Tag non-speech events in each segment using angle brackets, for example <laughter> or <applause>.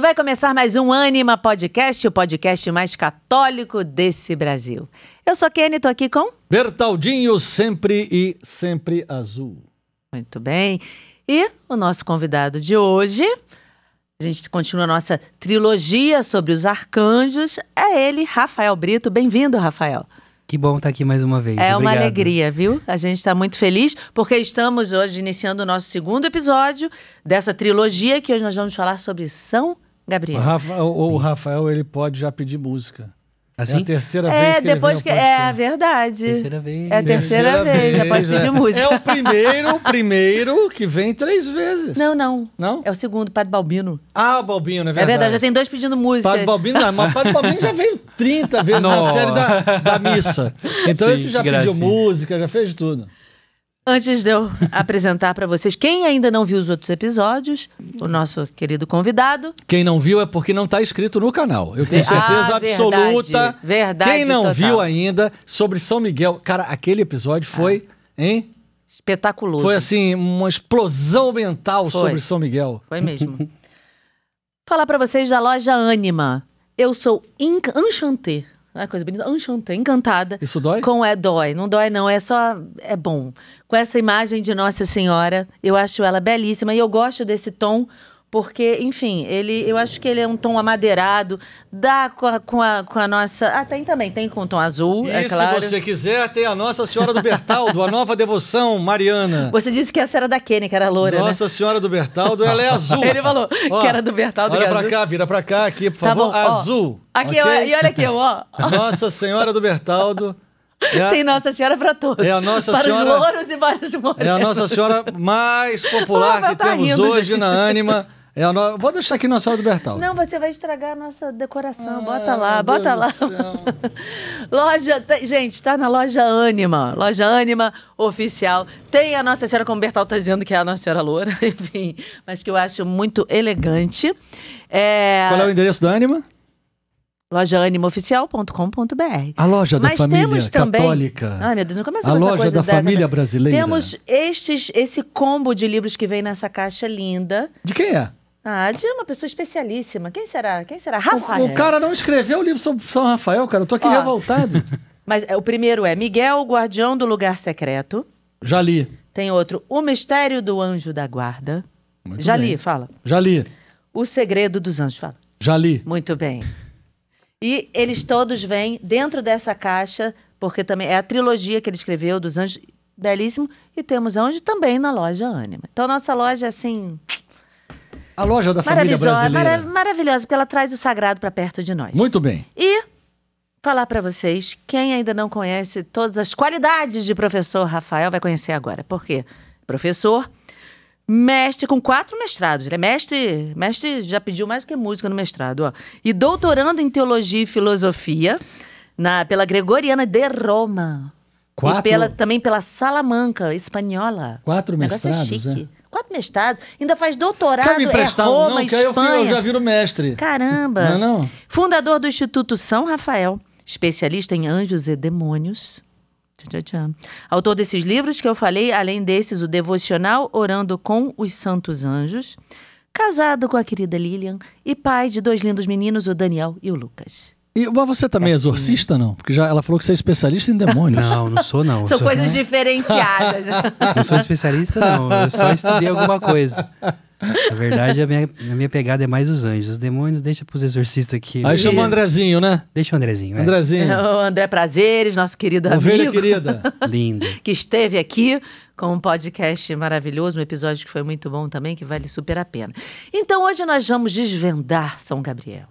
E vai começar mais um Anima Podcast, o podcast mais católico desse Brasil. Eu sou Kenny, estou aqui com... Bertaldinho, sempre e sempre azul. Muito bem. E o nosso convidado de hoje... A gente continua a nossa trilogia sobre os arcanjos. É ele, Rafael Brito. Bem-vindo, Rafael. Que bom estar aqui mais uma vez. É Obrigado. uma alegria, viu? A gente está muito feliz porque estamos hoje iniciando o nosso segundo episódio dessa trilogia que hoje nós vamos falar sobre São Gabriel. O, o, Rafael, ele pode já pedir música. Assim? É a assim? terceira é, vez que depois ele vem que É verdade. Terceira vez. É a terceira, terceira vez, vez, já pode pedir é. música. É o primeiro, o primeiro que vem três vezes. Não, não. Não? É o segundo, Padre Balbino. Ah, o Balbino, é, é verdade. É verdade, já tem dois pedindo música. Padre Balbino, não, mas o Padre Balbino já veio 30 vezes na série da, da missa. Então Sim, esse já pediu música, já fez tudo. Antes de eu <laughs> apresentar para vocês, quem ainda não viu os outros episódios, o nosso querido convidado. Quem não viu é porque não está inscrito no canal. Eu tenho ah, certeza ah, absoluta. Verdade, verdade. Quem não total. viu ainda sobre São Miguel, cara, aquele episódio ah. foi, ah. hein? Espetaculoso. Foi assim, uma explosão mental foi. sobre São Miguel. Foi mesmo. Falar para vocês da loja Anima. Eu sou Enchanté. Ah, coisa bonita. Enchanté, encantada. Isso dói? Com é dói. Não dói, não. É só. É bom. Com essa imagem de Nossa Senhora, eu acho ela belíssima e eu gosto desse tom porque, enfim, ele, eu acho que ele é um tom amadeirado, dá com a, com a, com a nossa. Ah, tem também, tem com o tom azul, é e é claro. se você quiser, tem a Nossa Senhora do Bertaldo, a nova devoção, Mariana. Você disse que essa era da Kenny, que era loura, né? Nossa né? Senhora do Bertaldo, ela é azul. <laughs> ele falou ó, que era do Bertaldo. Olha pra azul. cá, vira pra cá aqui, por tá favor, bom, azul. aqui, okay? e olha aqui, ó. <laughs> Nossa Senhora do Bertaldo. <laughs> É a, Tem Nossa Senhora para todos. É a Nossa para Senhora. Para os louros e para os morenos. É a Nossa Senhora mais popular que tá temos rindo, hoje gente. na Anima. É a Vou deixar aqui na Senhora do Bertal. Não, você vai estragar a nossa decoração. Ah, bota lá, bota lá. <laughs> loja, tá, gente, está na loja Anima. Loja Anima oficial. Tem a Nossa Senhora, como o Bertal está dizendo, que é a Nossa Senhora Loura, <laughs> enfim, mas que eu acho muito elegante. É... Qual é o endereço da Anima? Lojaanimooficial.com.br. A loja da Mas família temos também... católica. Ai, meu Deus, não começa a com essa loja da, da família brasileira. Temos estes, esse combo de livros que vem nessa caixa linda. De quem é? Ah, de uma pessoa especialíssima. Quem será? Quem será? Rafael. O, o cara não escreveu o livro sobre São Rafael, cara. Eu tô aqui Ó, revoltado. <laughs> Mas é, o primeiro é Miguel, o Guardião do Lugar Secreto. Já li. Tem outro, O Mistério do Anjo da Guarda. Muito Já bem. li, fala. Já li. O Segredo dos Anjos, fala. Já li. Muito bem. E eles todos vêm dentro dessa caixa, porque também é a trilogia que ele escreveu dos Anjos, belíssimo. E temos anjo Também na loja Anima. Então, nossa loja, é assim, a loja da família brasileira. Marav maravilhosa, porque ela traz o sagrado para perto de nós. Muito bem. E falar para vocês, quem ainda não conhece todas as qualidades de professor Rafael vai conhecer agora. Por quê? Professor, mestre com quatro mestrados. Ele é mestre, mestre já pediu mais do que música no mestrado, ó. E doutorando em teologia e filosofia na pela Gregoriana de Roma. Quatro. E pela, também pela Salamanca, espanhola. Quatro é mestrados, é chique. É. Quatro mestrados. Ainda faz doutorado Quer me é emprestar é Roma, não, Espanha. Eu, fui, eu, já viro mestre. Caramba. Não, é não. Fundador do Instituto São Rafael, especialista em anjos e demônios. Tchau, tchau. Autor desses livros que eu falei, além desses, o Devocional Orando com os Santos Anjos, casado com a querida Lilian e pai de dois lindos meninos, o Daniel e o Lucas. E você também é né? exorcista, não? Porque já ela falou que você é especialista em demônios. Não, não sou, não. São sou, coisas diferenciadas. não <laughs> sou especialista, não. Eu só estudei alguma coisa. Na verdade, a minha, a minha pegada é mais os anjos. Os demônios deixa pros exorcistas aqui. Aí chama o Andrezinho, né? Deixa o Andrezinho. É. Andrezinho. É, o André Prazeres, nosso querido Ovelha amigo. Ovelha querida. <laughs> Lindo. Que esteve aqui com um podcast maravilhoso, um episódio que foi muito bom também, que vale super a pena. Então, hoje nós vamos desvendar São Gabriel.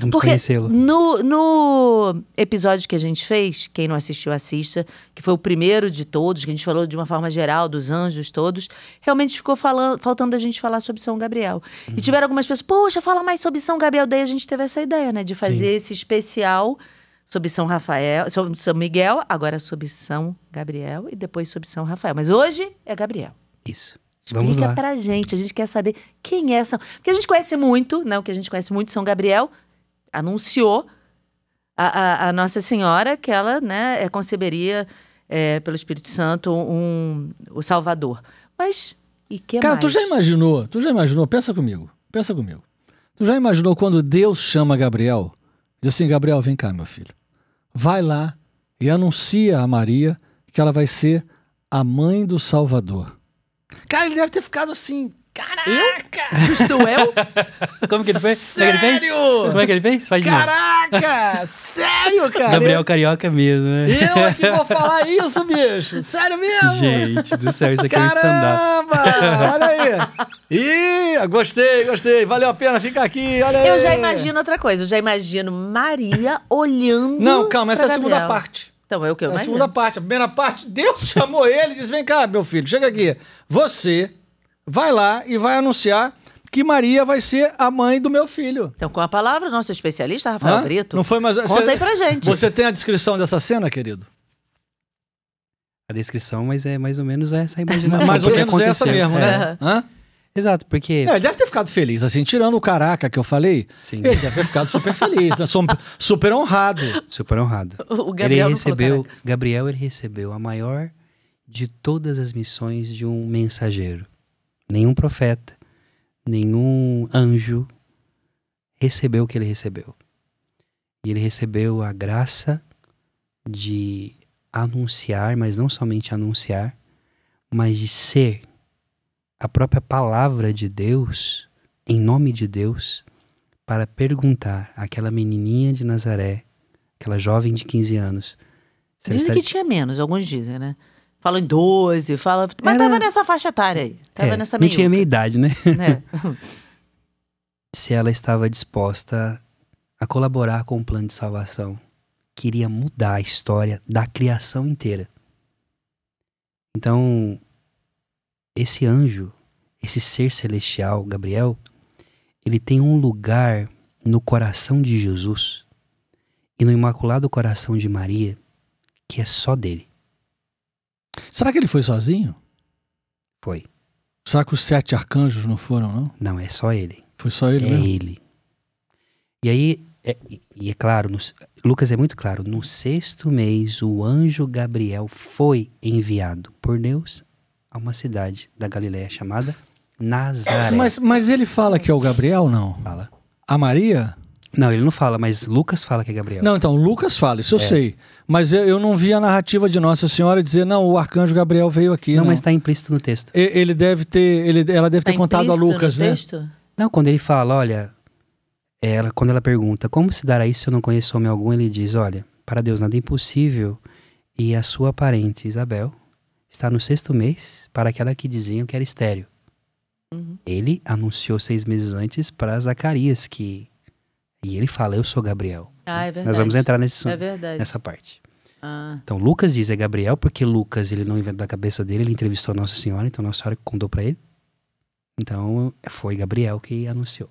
Vamos é Porque conhecê-lo. No, no episódio que a gente fez, quem não assistiu, assista, que foi o primeiro de todos, que a gente falou de uma forma geral, dos anjos todos, realmente ficou falando, faltando a gente falar sobre São Gabriel. Uhum. E tiveram algumas pessoas, poxa, fala mais sobre São Gabriel. Daí a gente teve essa ideia, né, de fazer Sim. esse especial sobre São Rafael, sobre São Miguel, agora sobre São Gabriel e depois sobre São Rafael. Mas hoje é Gabriel. Isso. Explica Vamos lá. pra gente, a gente quer saber quem é São. Porque a gente conhece muito, né? O que a gente conhece muito São Gabriel, anunciou a, a, a Nossa Senhora que ela né, é, conceberia é, pelo Espírito Santo um, o Salvador. Mas e que Cara, mais? tu já imaginou? Tu já imaginou? Pensa comigo. Pensa comigo. Tu já imaginou quando Deus chama Gabriel? Diz assim, Gabriel, vem cá, meu filho. Vai lá e anuncia a Maria que ela vai ser a mãe do Salvador. Cara, ele deve ter ficado assim, Caraca! Eu? Justo eu? Como é que ele fez? Sério? Como é que ele fez? Faz Caraca! Sério, cara? Gabriel Carioca mesmo, né? Eu aqui é vou falar isso, bicho! Sério mesmo? Gente do céu, isso aqui Caramba! é um stand-up. Olha aí! Ih, gostei, gostei. Valeu a pena ficar aqui, olha aí. Eu já imagino outra coisa. Eu já imagino Maria olhando Não, calma, essa é a Gabriel. segunda parte. Então, é o que eu é imagino. segunda parte. A primeira parte, Deus <laughs> chamou ele e disse, vem cá, meu filho, chega aqui. Você vai lá e vai anunciar que Maria vai ser a mãe do meu filho. Então, com a palavra, nosso especialista, Rafael Hã? Brito. Não foi mais. Conta você, aí pra gente. Você tem a descrição dessa cena, querido? A descrição, mas é mais ou menos essa imaginação. mais ou menos essa mesmo, né? É. Hã? Exato, porque. É, ele deve ter ficado feliz, assim, tirando o caraca que eu falei. Sim. Ele deve ter ficado super feliz, né? super honrado. Super honrado. O Gabriel ele recebeu, Gabriel ele recebeu a maior de todas as missões de um mensageiro nenhum profeta, nenhum anjo recebeu o que ele recebeu. E ele recebeu a graça de anunciar, mas não somente anunciar, mas de ser a própria palavra de Deus, em nome de Deus, para perguntar àquela menininha de Nazaré, aquela jovem de 15 anos. Dizem está... que tinha menos, alguns dizem, né? falam em 12, fala. Mas Era... tava nessa faixa etária aí. Tava é, nessa meiuca. Não tinha meia idade, né? É. <laughs> Se ela estava disposta a colaborar com o plano de salvação, queria mudar a história da criação inteira. Então, esse anjo, esse ser celestial, Gabriel, ele tem um lugar no coração de Jesus e no Imaculado Coração de Maria que é só dele. Será que ele foi sozinho? Foi. Será que os sete arcanjos não foram, não? Não, é só ele. Foi só ele é mesmo? É ele. E aí, é, e é claro, no, Lucas é muito claro, no sexto mês o anjo Gabriel foi enviado por Deus a uma cidade da Galiléia chamada Nazaré. Mas, mas ele fala que é o Gabriel, não? Fala. A Maria? Não, ele não fala, mas Lucas fala que é Gabriel. Não, então, Lucas fala, isso eu é. sei. Mas eu, eu, não vi a narrativa de Nossa Senhora dizer, não, o arcanjo Gabriel veio aqui. Não, não. mas está implícito no texto. Ele deve ter, ele, ela deve tá ter contado a Lucas, né? Texto? Não, quando ele fala, olha, é, ela, quando ela pergunta, como se dará isso se eu não conheço homem algum, ele diz, olha, para Deus nada é impossível e a sua parente Isabel está no sexto mês para aquela que diziam que era estéreo. Uhum. Ele anunciou seis meses antes para Zacarias que e ele fala, eu sou Gabriel. Ah, é né? verdade. Nós vamos entrar nesse, é nessa parte. Ah. Então, Lucas diz é Gabriel, porque Lucas, ele não inventa da cabeça dele, ele entrevistou Nossa Senhora, então Nossa Senhora contou para ele. Então, foi Gabriel que anunciou.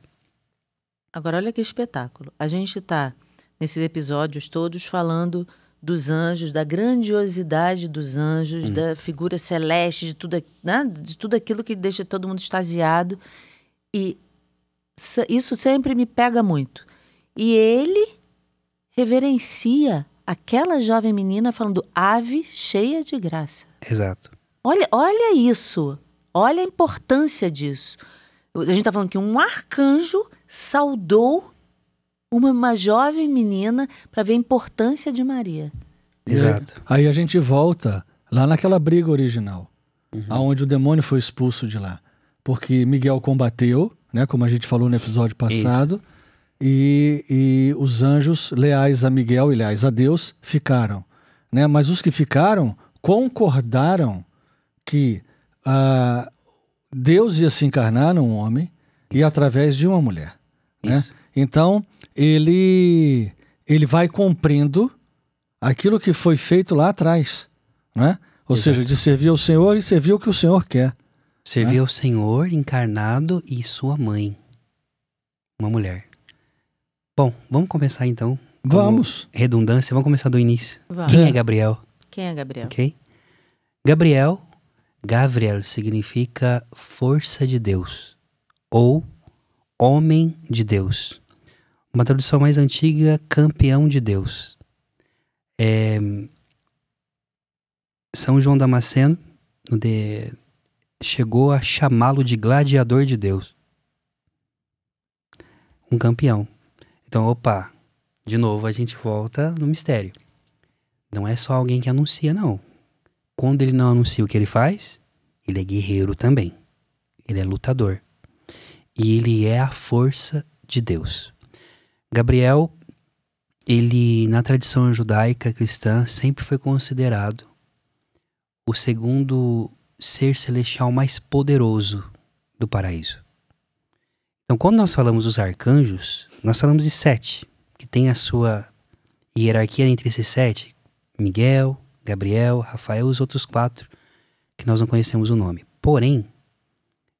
Agora, olha que espetáculo. A gente está, nesses episódios todos, falando dos anjos, da grandiosidade dos anjos, hum. da figura celeste, de tudo, né? de tudo aquilo que deixa todo mundo extasiado. E isso sempre me pega muito. E ele reverencia aquela jovem menina falando ave cheia de graça. Exato. Olha, olha isso. Olha a importância disso. A gente está falando que um arcanjo saudou uma, uma jovem menina para ver a importância de Maria. Exato. Aí, aí a gente volta lá naquela briga original, uhum. aonde o demônio foi expulso de lá, porque Miguel combateu, né, como a gente falou no episódio passado. Isso e, e os anjos leais a Miguel e leais a Deus ficaram. Né? Mas os que ficaram concordaram que ah, Deus ia se encarnar num homem Isso. e através de uma mulher. Né? Então, ele, ele vai cumprindo aquilo que foi feito lá atrás. Né? Ou Exato. seja, de servir ao Senhor e servir o que o Senhor quer. Servir né? ao Senhor encarnado e sua mãe, uma mulher. Bom, vamos começar então. Vamos. Redundância, vamos começar do início. Vamos. Quem é Gabriel? Quem é Gabriel? Ok. Gabriel, Gabriel significa força de Deus ou homem de Deus. Uma tradução mais antiga, campeão de Deus. É... São João Damasceno de... chegou a chamá-lo de gladiador de Deus. Um campeão. Então, opa, de novo a gente volta no mistério. Não é só alguém que anuncia, não. Quando ele não anuncia o que ele faz, ele é guerreiro também. Ele é lutador. E ele é a força de Deus. Gabriel, ele na tradição judaica cristã sempre foi considerado o segundo ser celestial mais poderoso do paraíso. Então, quando nós falamos dos arcanjos, nós falamos de sete, que tem a sua hierarquia entre esses sete: Miguel, Gabriel, Rafael e os outros quatro, que nós não conhecemos o nome. Porém,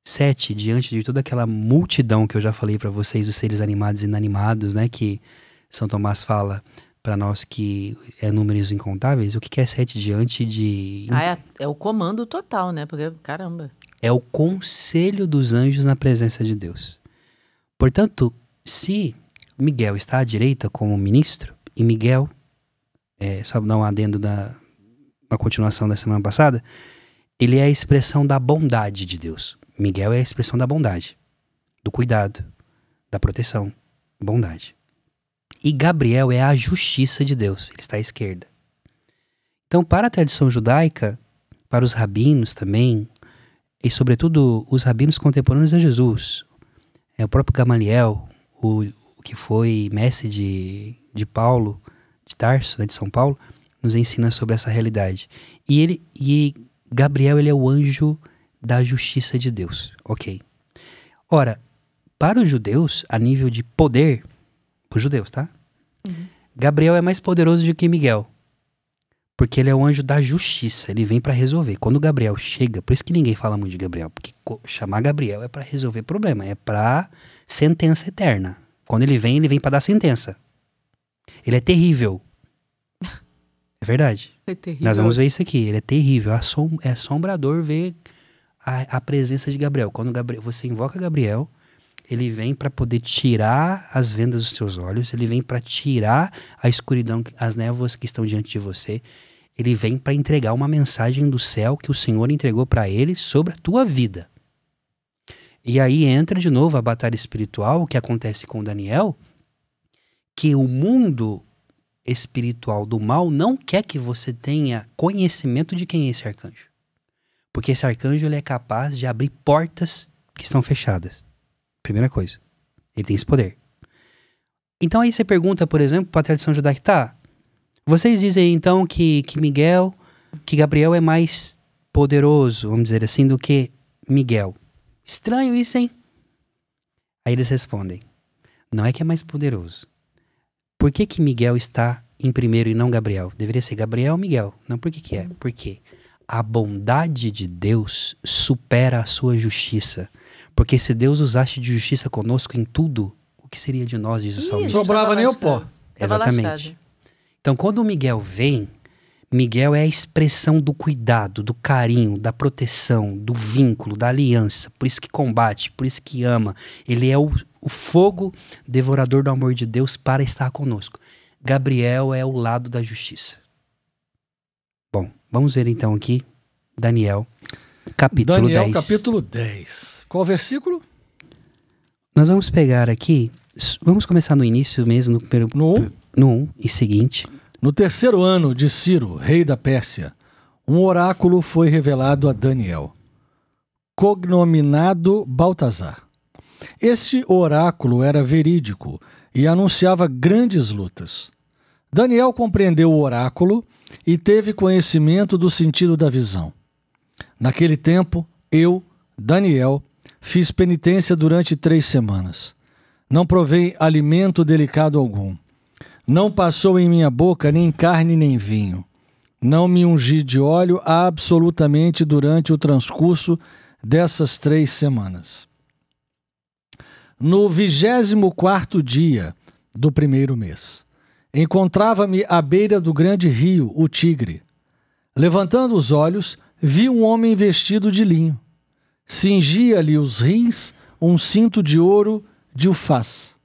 sete, diante de toda aquela multidão que eu já falei para vocês, os seres animados e inanimados, né, que São Tomás fala para nós que é números incontáveis, o que, que é sete diante de. Ah, é, é o comando total, né? Porque, caramba. É o conselho dos anjos na presença de Deus. Portanto, se Miguel está à direita como ministro, e Miguel, é, só dar um adendo da, na continuação da semana passada, ele é a expressão da bondade de Deus. Miguel é a expressão da bondade, do cuidado, da proteção, bondade. E Gabriel é a justiça de Deus, ele está à esquerda. Então, para a tradição judaica, para os rabinos também, e sobretudo os rabinos contemporâneos a Jesus, é o próprio Gamaliel, o, o que foi mestre de, de Paulo, de Tarso, né, de São Paulo, nos ensina sobre essa realidade. E ele e Gabriel ele é o anjo da justiça de Deus, ok? Ora, para os judeus, a nível de poder, os judeus, tá? Uhum. Gabriel é mais poderoso do que Miguel porque ele é o anjo da justiça, ele vem para resolver. Quando Gabriel chega, por isso que ninguém fala muito de Gabriel, porque chamar Gabriel é para resolver problema, é para sentença eterna. Quando ele vem, ele vem para dar sentença. Ele é terrível. É verdade. É <laughs> terrível. Nós vamos ver isso aqui. Ele é terrível. É, é assombrador ver a, a presença de Gabriel. Quando Gabriel, você invoca Gabriel, ele vem para poder tirar as vendas dos seus olhos, ele vem para tirar a escuridão, as névoas que estão diante de você. Ele vem para entregar uma mensagem do céu que o Senhor entregou para ele sobre a tua vida. E aí entra de novo a batalha espiritual que acontece com Daniel, que o mundo espiritual do mal não quer que você tenha conhecimento de quem é esse arcanjo. Porque esse arcanjo ele é capaz de abrir portas que estão fechadas. Primeira coisa. Ele tem esse poder. Então aí você pergunta, por exemplo, para a tradição judaica, tá, vocês dizem então que, que Miguel, que Gabriel é mais poderoso, vamos dizer assim, do que Miguel. Estranho isso, hein? Aí eles respondem, não é que é mais poderoso. Por que que Miguel está em primeiro e não Gabriel? Deveria ser Gabriel ou Miguel. Não, por que que é? porque A bondade de Deus supera a sua justiça. Porque se Deus usasse de justiça conosco em tudo, o que seria de nós, diz o salmista? Não sobrava nem o pó. Exatamente. Então, quando o Miguel vem, Miguel é a expressão do cuidado, do carinho, da proteção, do vínculo, da aliança. Por isso que combate, por isso que ama. Ele é o, o fogo devorador do amor de Deus para estar conosco. Gabriel é o lado da justiça. Bom, vamos ver então aqui Daniel capítulo Daniel, 10. capítulo 10. Qual versículo? Nós vamos pegar aqui, vamos começar no início mesmo, no primeiro. No 1? No e seguinte. No terceiro ano de Ciro, rei da Pérsia, um oráculo foi revelado a Daniel, cognominado Baltazar. Este oráculo era verídico e anunciava grandes lutas. Daniel compreendeu o oráculo e teve conhecimento do sentido da visão. Naquele tempo, eu, Daniel, fiz penitência durante três semanas. Não provei alimento delicado algum. Não passou em minha boca nem carne nem vinho. Não me ungi de óleo absolutamente durante o transcurso dessas três semanas. No vigésimo quarto dia do primeiro mês, encontrava-me à beira do grande rio, o Tigre. Levantando os olhos, vi um homem vestido de linho. Cingia-lhe os rins um cinto de ouro de ufaz.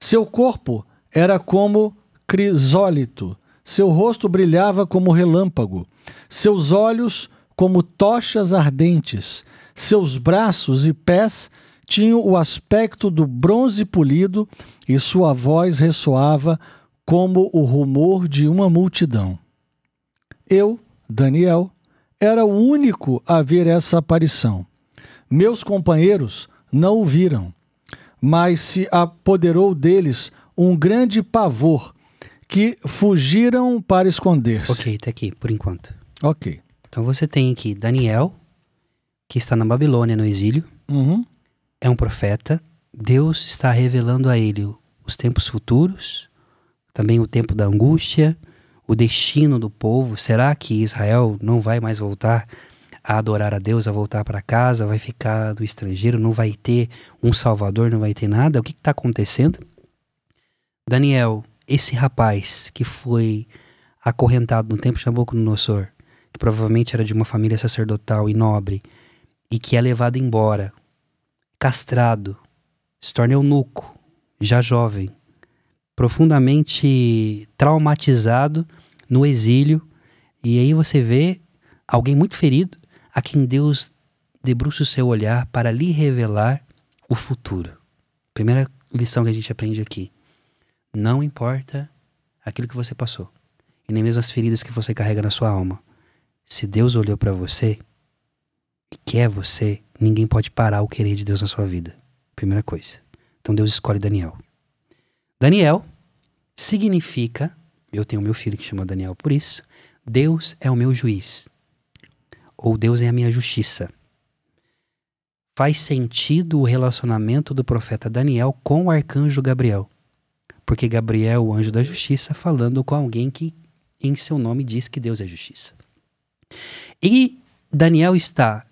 Seu corpo era como crisólito, seu rosto brilhava como relâmpago, seus olhos como tochas ardentes, seus braços e pés tinham o aspecto do bronze polido e sua voz ressoava como o rumor de uma multidão. Eu, Daniel, era o único a ver essa aparição. Meus companheiros não o viram, mas se apoderou deles um grande pavor que fugiram para esconder-se. Ok, até tá aqui, por enquanto. Ok. Então você tem aqui Daniel, que está na Babilônia, no exílio. Uhum. É um profeta. Deus está revelando a ele os tempos futuros, também o tempo da angústia, o destino do povo? Será que Israel não vai mais voltar a adorar a Deus, a voltar para casa, vai ficar do estrangeiro, não vai ter um salvador, não vai ter nada? O que está acontecendo? Daniel, esse rapaz que foi acorrentado no tempo de Nabucodonosor, que provavelmente era de uma família sacerdotal e nobre, e que é levado embora, castrado, se torna eunuco, já jovem, profundamente traumatizado no exílio. E aí você vê alguém muito ferido a quem Deus debruça o seu olhar para lhe revelar o futuro. Primeira lição que a gente aprende aqui. Não importa aquilo que você passou, e nem mesmo as feridas que você carrega na sua alma. Se Deus olhou para você e quer é você, ninguém pode parar o querer de Deus na sua vida. Primeira coisa. Então Deus escolhe Daniel. Daniel significa, eu tenho meu filho que chama Daniel por isso, Deus é o meu juiz, ou Deus é a minha justiça. Faz sentido o relacionamento do profeta Daniel com o arcanjo Gabriel, porque Gabriel, o anjo da justiça, falando com alguém que em seu nome diz que Deus é justiça. E Daniel está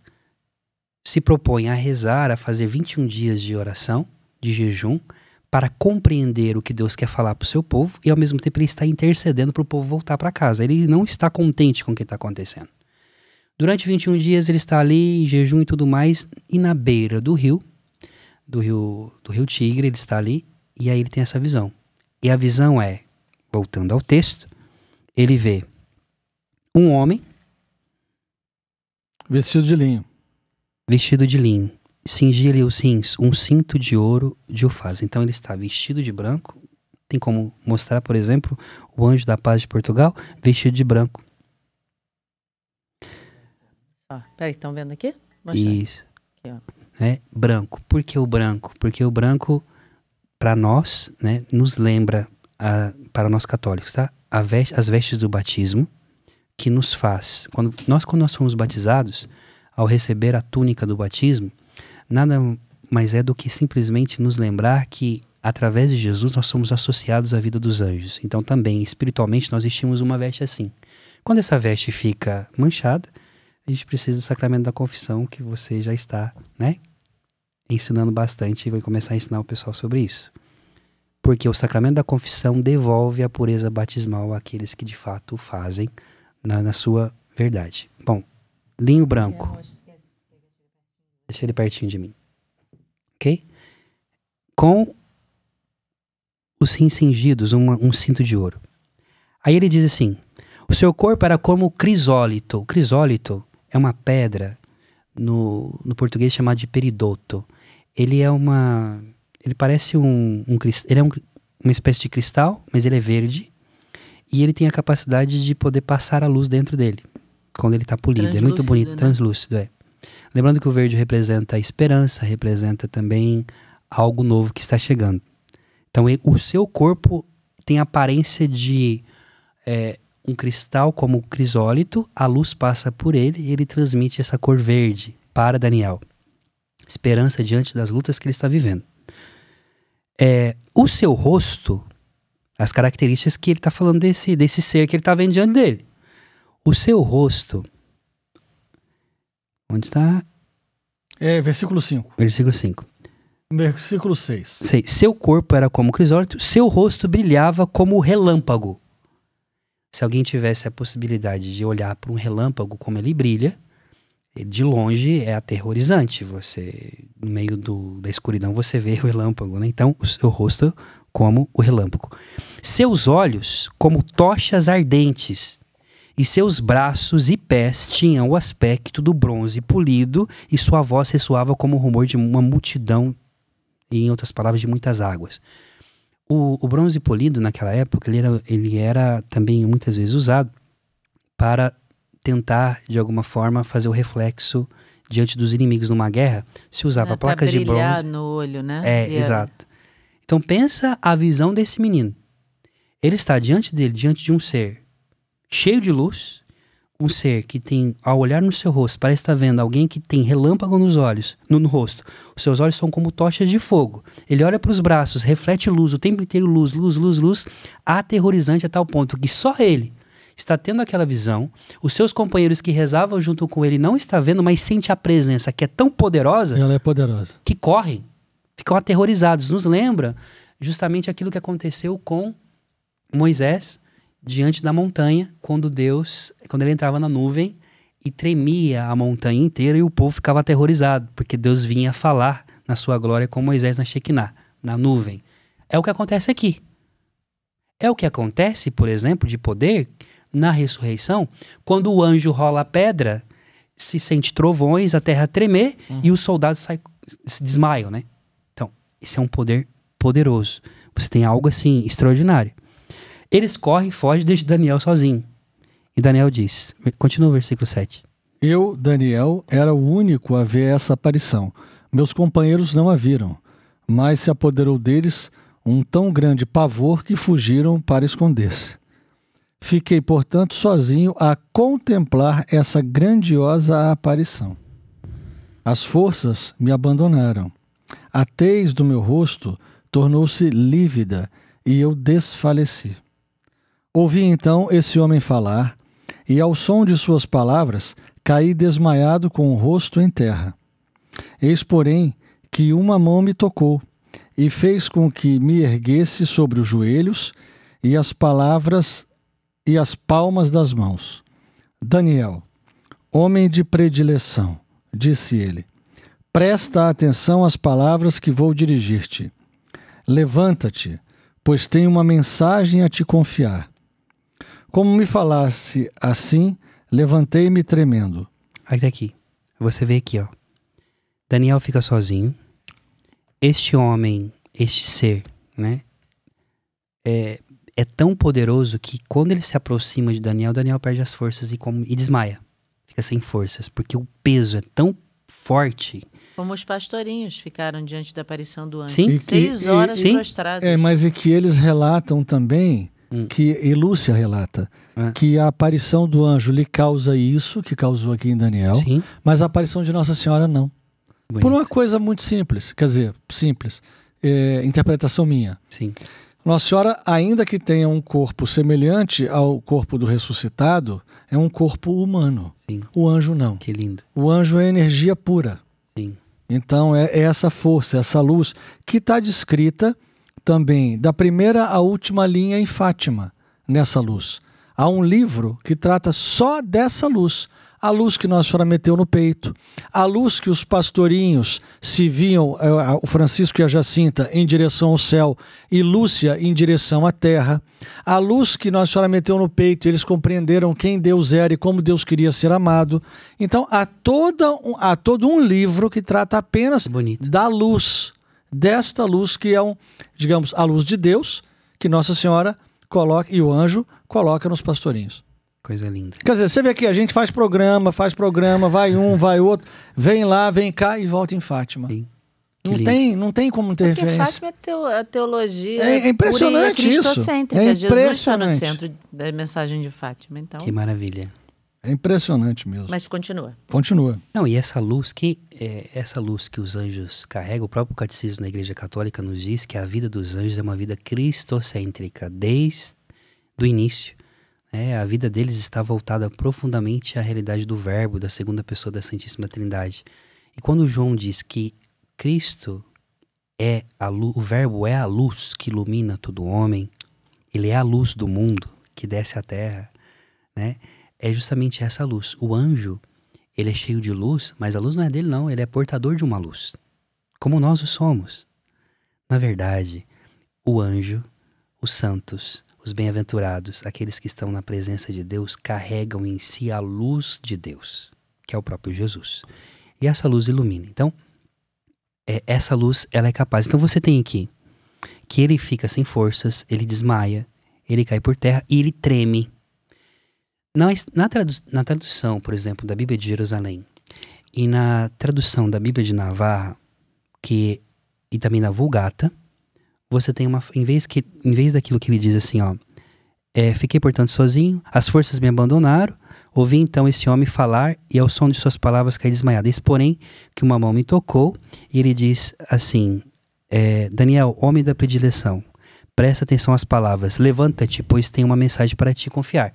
se propõe a rezar, a fazer 21 dias de oração, de jejum, para compreender o que Deus quer falar para o seu povo e ao mesmo tempo ele está intercedendo para o povo voltar para casa. Ele não está contente com o que está acontecendo. Durante 21 dias ele está ali em jejum e tudo mais, e na beira do rio, do rio, do rio Tigre, ele está ali, e aí ele tem essa visão. E a visão é, voltando ao texto, ele vê um homem vestido de linho. Vestido de linho cingir-lhe os rins um cinto de ouro de Ufaz. Então ele está vestido de branco, tem como mostrar, por exemplo, o anjo da paz de Portugal vestido de branco. ah, peraí, estão vendo aqui? Mostra. Isso. Aqui, é, branco. Por que o branco? Porque o branco, para nós, né, nos lembra, a, para nós católicos, tá? Veste, as vestes do batismo que nos faz. Quando, nós, quando nós fomos batizados, ao receber a túnica do batismo, nada mais é do que simplesmente nos lembrar que através de Jesus nós somos associados à vida dos anjos. Então também espiritualmente nós vestimos uma veste assim. Quando essa veste fica manchada, a gente precisa do sacramento da confissão que você já está, né, ensinando bastante e vai começar a ensinar o pessoal sobre isso. Porque o sacramento da confissão devolve a pureza batismal àqueles que de fato fazem na, na sua verdade. Bom, linho branco. Deixa ele pertinho de mim. Ok? Com os rins cingidos, um, um cinto de ouro. Aí ele diz assim: O seu corpo era como crisólito. O crisólito é uma pedra, no, no português chamada de peridoto. Ele é uma. Ele parece um. um ele é um, uma espécie de cristal, mas ele é verde. E ele tem a capacidade de poder passar a luz dentro dele, quando ele está polido. É muito bonito, né? translúcido, é. Lembrando que o verde representa a esperança, representa também algo novo que está chegando. Então, o seu corpo tem a aparência de é, um cristal como o crisólito, a luz passa por ele e ele transmite essa cor verde para Daniel. Esperança diante das lutas que ele está vivendo. É, o seu rosto, as características que ele está falando desse, desse ser que ele está vendo diante dele. O seu rosto Onde está? É, versículo 5. Versículo 5. Versículo 6. seu corpo era como crisólito, seu rosto brilhava como o relâmpago. Se alguém tivesse a possibilidade de olhar para um relâmpago como ele brilha, de longe é aterrorizante. Você, no meio do, da escuridão, você vê <laughs> o relâmpago, né? Então, o seu rosto como o relâmpago. Seus olhos como tochas ardentes e seus braços e pés tinham o aspecto do bronze polido, e sua voz ressoava como o rumor de uma multidão, em outras palavras, de muitas águas. O, o bronze polido, naquela época, ele era, ele era também muitas vezes usado para tentar, de alguma forma, fazer o reflexo diante dos inimigos numa guerra. Se usava é, placas de bronze. no olho, né? É, e exato. Era... Então pensa a visão desse menino. Ele está diante dele, diante de um ser cheio de luz, um ser que tem, ao olhar no seu rosto, parece estar vendo alguém que tem relâmpago nos olhos, no, no rosto. Os seus olhos são como tochas de fogo. Ele olha para os braços, reflete luz, o tempo inteiro luz, luz, luz, luz, aterrorizante a tal ponto que só ele está tendo aquela visão. Os seus companheiros que rezavam junto com ele não está vendo, mas sente a presença que é tão poderosa. Ela é poderosa. Que correm, ficam aterrorizados. Nos lembra justamente aquilo que aconteceu com Moisés diante da montanha, quando Deus, quando ele entrava na nuvem e tremia a montanha inteira e o povo ficava aterrorizado, porque Deus vinha falar na sua glória com Moisés na Shekinah, na nuvem. É o que acontece aqui. É o que acontece, por exemplo, de poder na ressurreição, quando o anjo rola a pedra, se sente trovões, a terra tremer uhum. e os soldados sai, se desmaiam, né? Então, esse é um poder poderoso. Você tem algo assim extraordinário. Eles correm, fogem deixam Daniel sozinho. E Daniel diz, continua o versículo 7. Eu, Daniel, era o único a ver essa aparição. Meus companheiros não a viram, mas se apoderou deles um tão grande pavor que fugiram para esconder-se. Fiquei, portanto, sozinho a contemplar essa grandiosa aparição. As forças me abandonaram. A tez do meu rosto tornou-se lívida e eu desfaleci. Ouvi então esse homem falar, e ao som de suas palavras caí desmaiado com o rosto em terra. Eis, porém, que uma mão me tocou, e fez com que me erguesse sobre os joelhos e as palavras e as palmas das mãos. Daniel, homem de predileção, disse ele, presta atenção às palavras que vou dirigir-te. Levanta-te, pois tenho uma mensagem a te confiar. Como me falasse assim, levantei-me tremendo. Olha aqui. Você vê aqui, ó. Daniel fica sozinho. Este homem, este ser, né? É, é tão poderoso que quando ele se aproxima de Daniel, Daniel perde as forças e, como, e desmaia. Fica sem forças, porque o peso é tão forte. Como os pastorinhos ficaram diante da aparição do anjo. Sim. Seis que, horas e, sim. prostrados. É, mas e que eles relatam também Hum. que que Lúcia relata, é. que a aparição do anjo lhe causa isso que causou aqui em Daniel, Sim. mas a aparição de Nossa Senhora não. Bonito. Por uma coisa muito simples, quer dizer, simples, é, interpretação minha. Sim. Nossa Senhora, ainda que tenha um corpo semelhante ao corpo do ressuscitado, é um corpo humano. Sim. O anjo não. Que lindo. O anjo é energia pura. Sim. Então é, é essa força, essa luz que está descrita também da primeira à última linha em Fátima, nessa luz. Há um livro que trata só dessa luz, a luz que Nossa Senhora meteu no peito, a luz que os pastorinhos se viam, é, o Francisco e a Jacinta, em direção ao céu e Lúcia em direção à terra, a luz que Nossa Senhora meteu no peito, eles compreenderam quem Deus era e como Deus queria ser amado. Então há, toda, há todo um livro que trata apenas Bonito. da luz desta luz que é um, digamos, a luz de Deus que Nossa Senhora coloca e o anjo coloca nos pastorinhos. Coisa linda. Quer dizer, você vê que a gente faz programa, faz programa, vai um, vai outro, vem lá, vem cá e volta em Fátima. Sim. Não tem, não tem como ter Porque referência. Fátima é teo, a é teologia. É, é impressionante pura e isso. É impressionante. Jesus está no centro da mensagem de Fátima, então. Que maravilha. É impressionante mesmo. Mas continua. Continua. Não, e essa luz que é, essa luz que os anjos carregam, o próprio catecismo da Igreja Católica nos diz que a vida dos anjos é uma vida cristocêntrica desde do início. É, a vida deles está voltada profundamente à realidade do Verbo, da segunda pessoa da Santíssima Trindade. E quando João diz que Cristo é a luz, o Verbo é a luz que ilumina todo homem, ele é a luz do mundo que desce à terra, né? é justamente essa luz. O anjo, ele é cheio de luz, mas a luz não é dele, não. Ele é portador de uma luz, como nós o somos. Na verdade, o anjo, os santos, os bem-aventurados, aqueles que estão na presença de Deus, carregam em si a luz de Deus, que é o próprio Jesus. E essa luz ilumina. Então, é, essa luz ela é capaz. Então você tem aqui que ele fica sem forças, ele desmaia, ele cai por terra e ele treme na, na, tradu na tradução, por exemplo, da Bíblia de Jerusalém e na tradução da Bíblia de Navarra, que e também na Vulgata, você tem uma em vez que em vez daquilo que ele diz assim, ó, é, fiquei portanto sozinho, as forças me abandonaram, ouvi então esse homem falar e ao som de suas palavras caí desmaiado. Eis porém que uma mão me tocou e ele diz assim, é, Daniel, homem da predileção, presta atenção às palavras, levanta-te, pois tem uma mensagem para te confiar.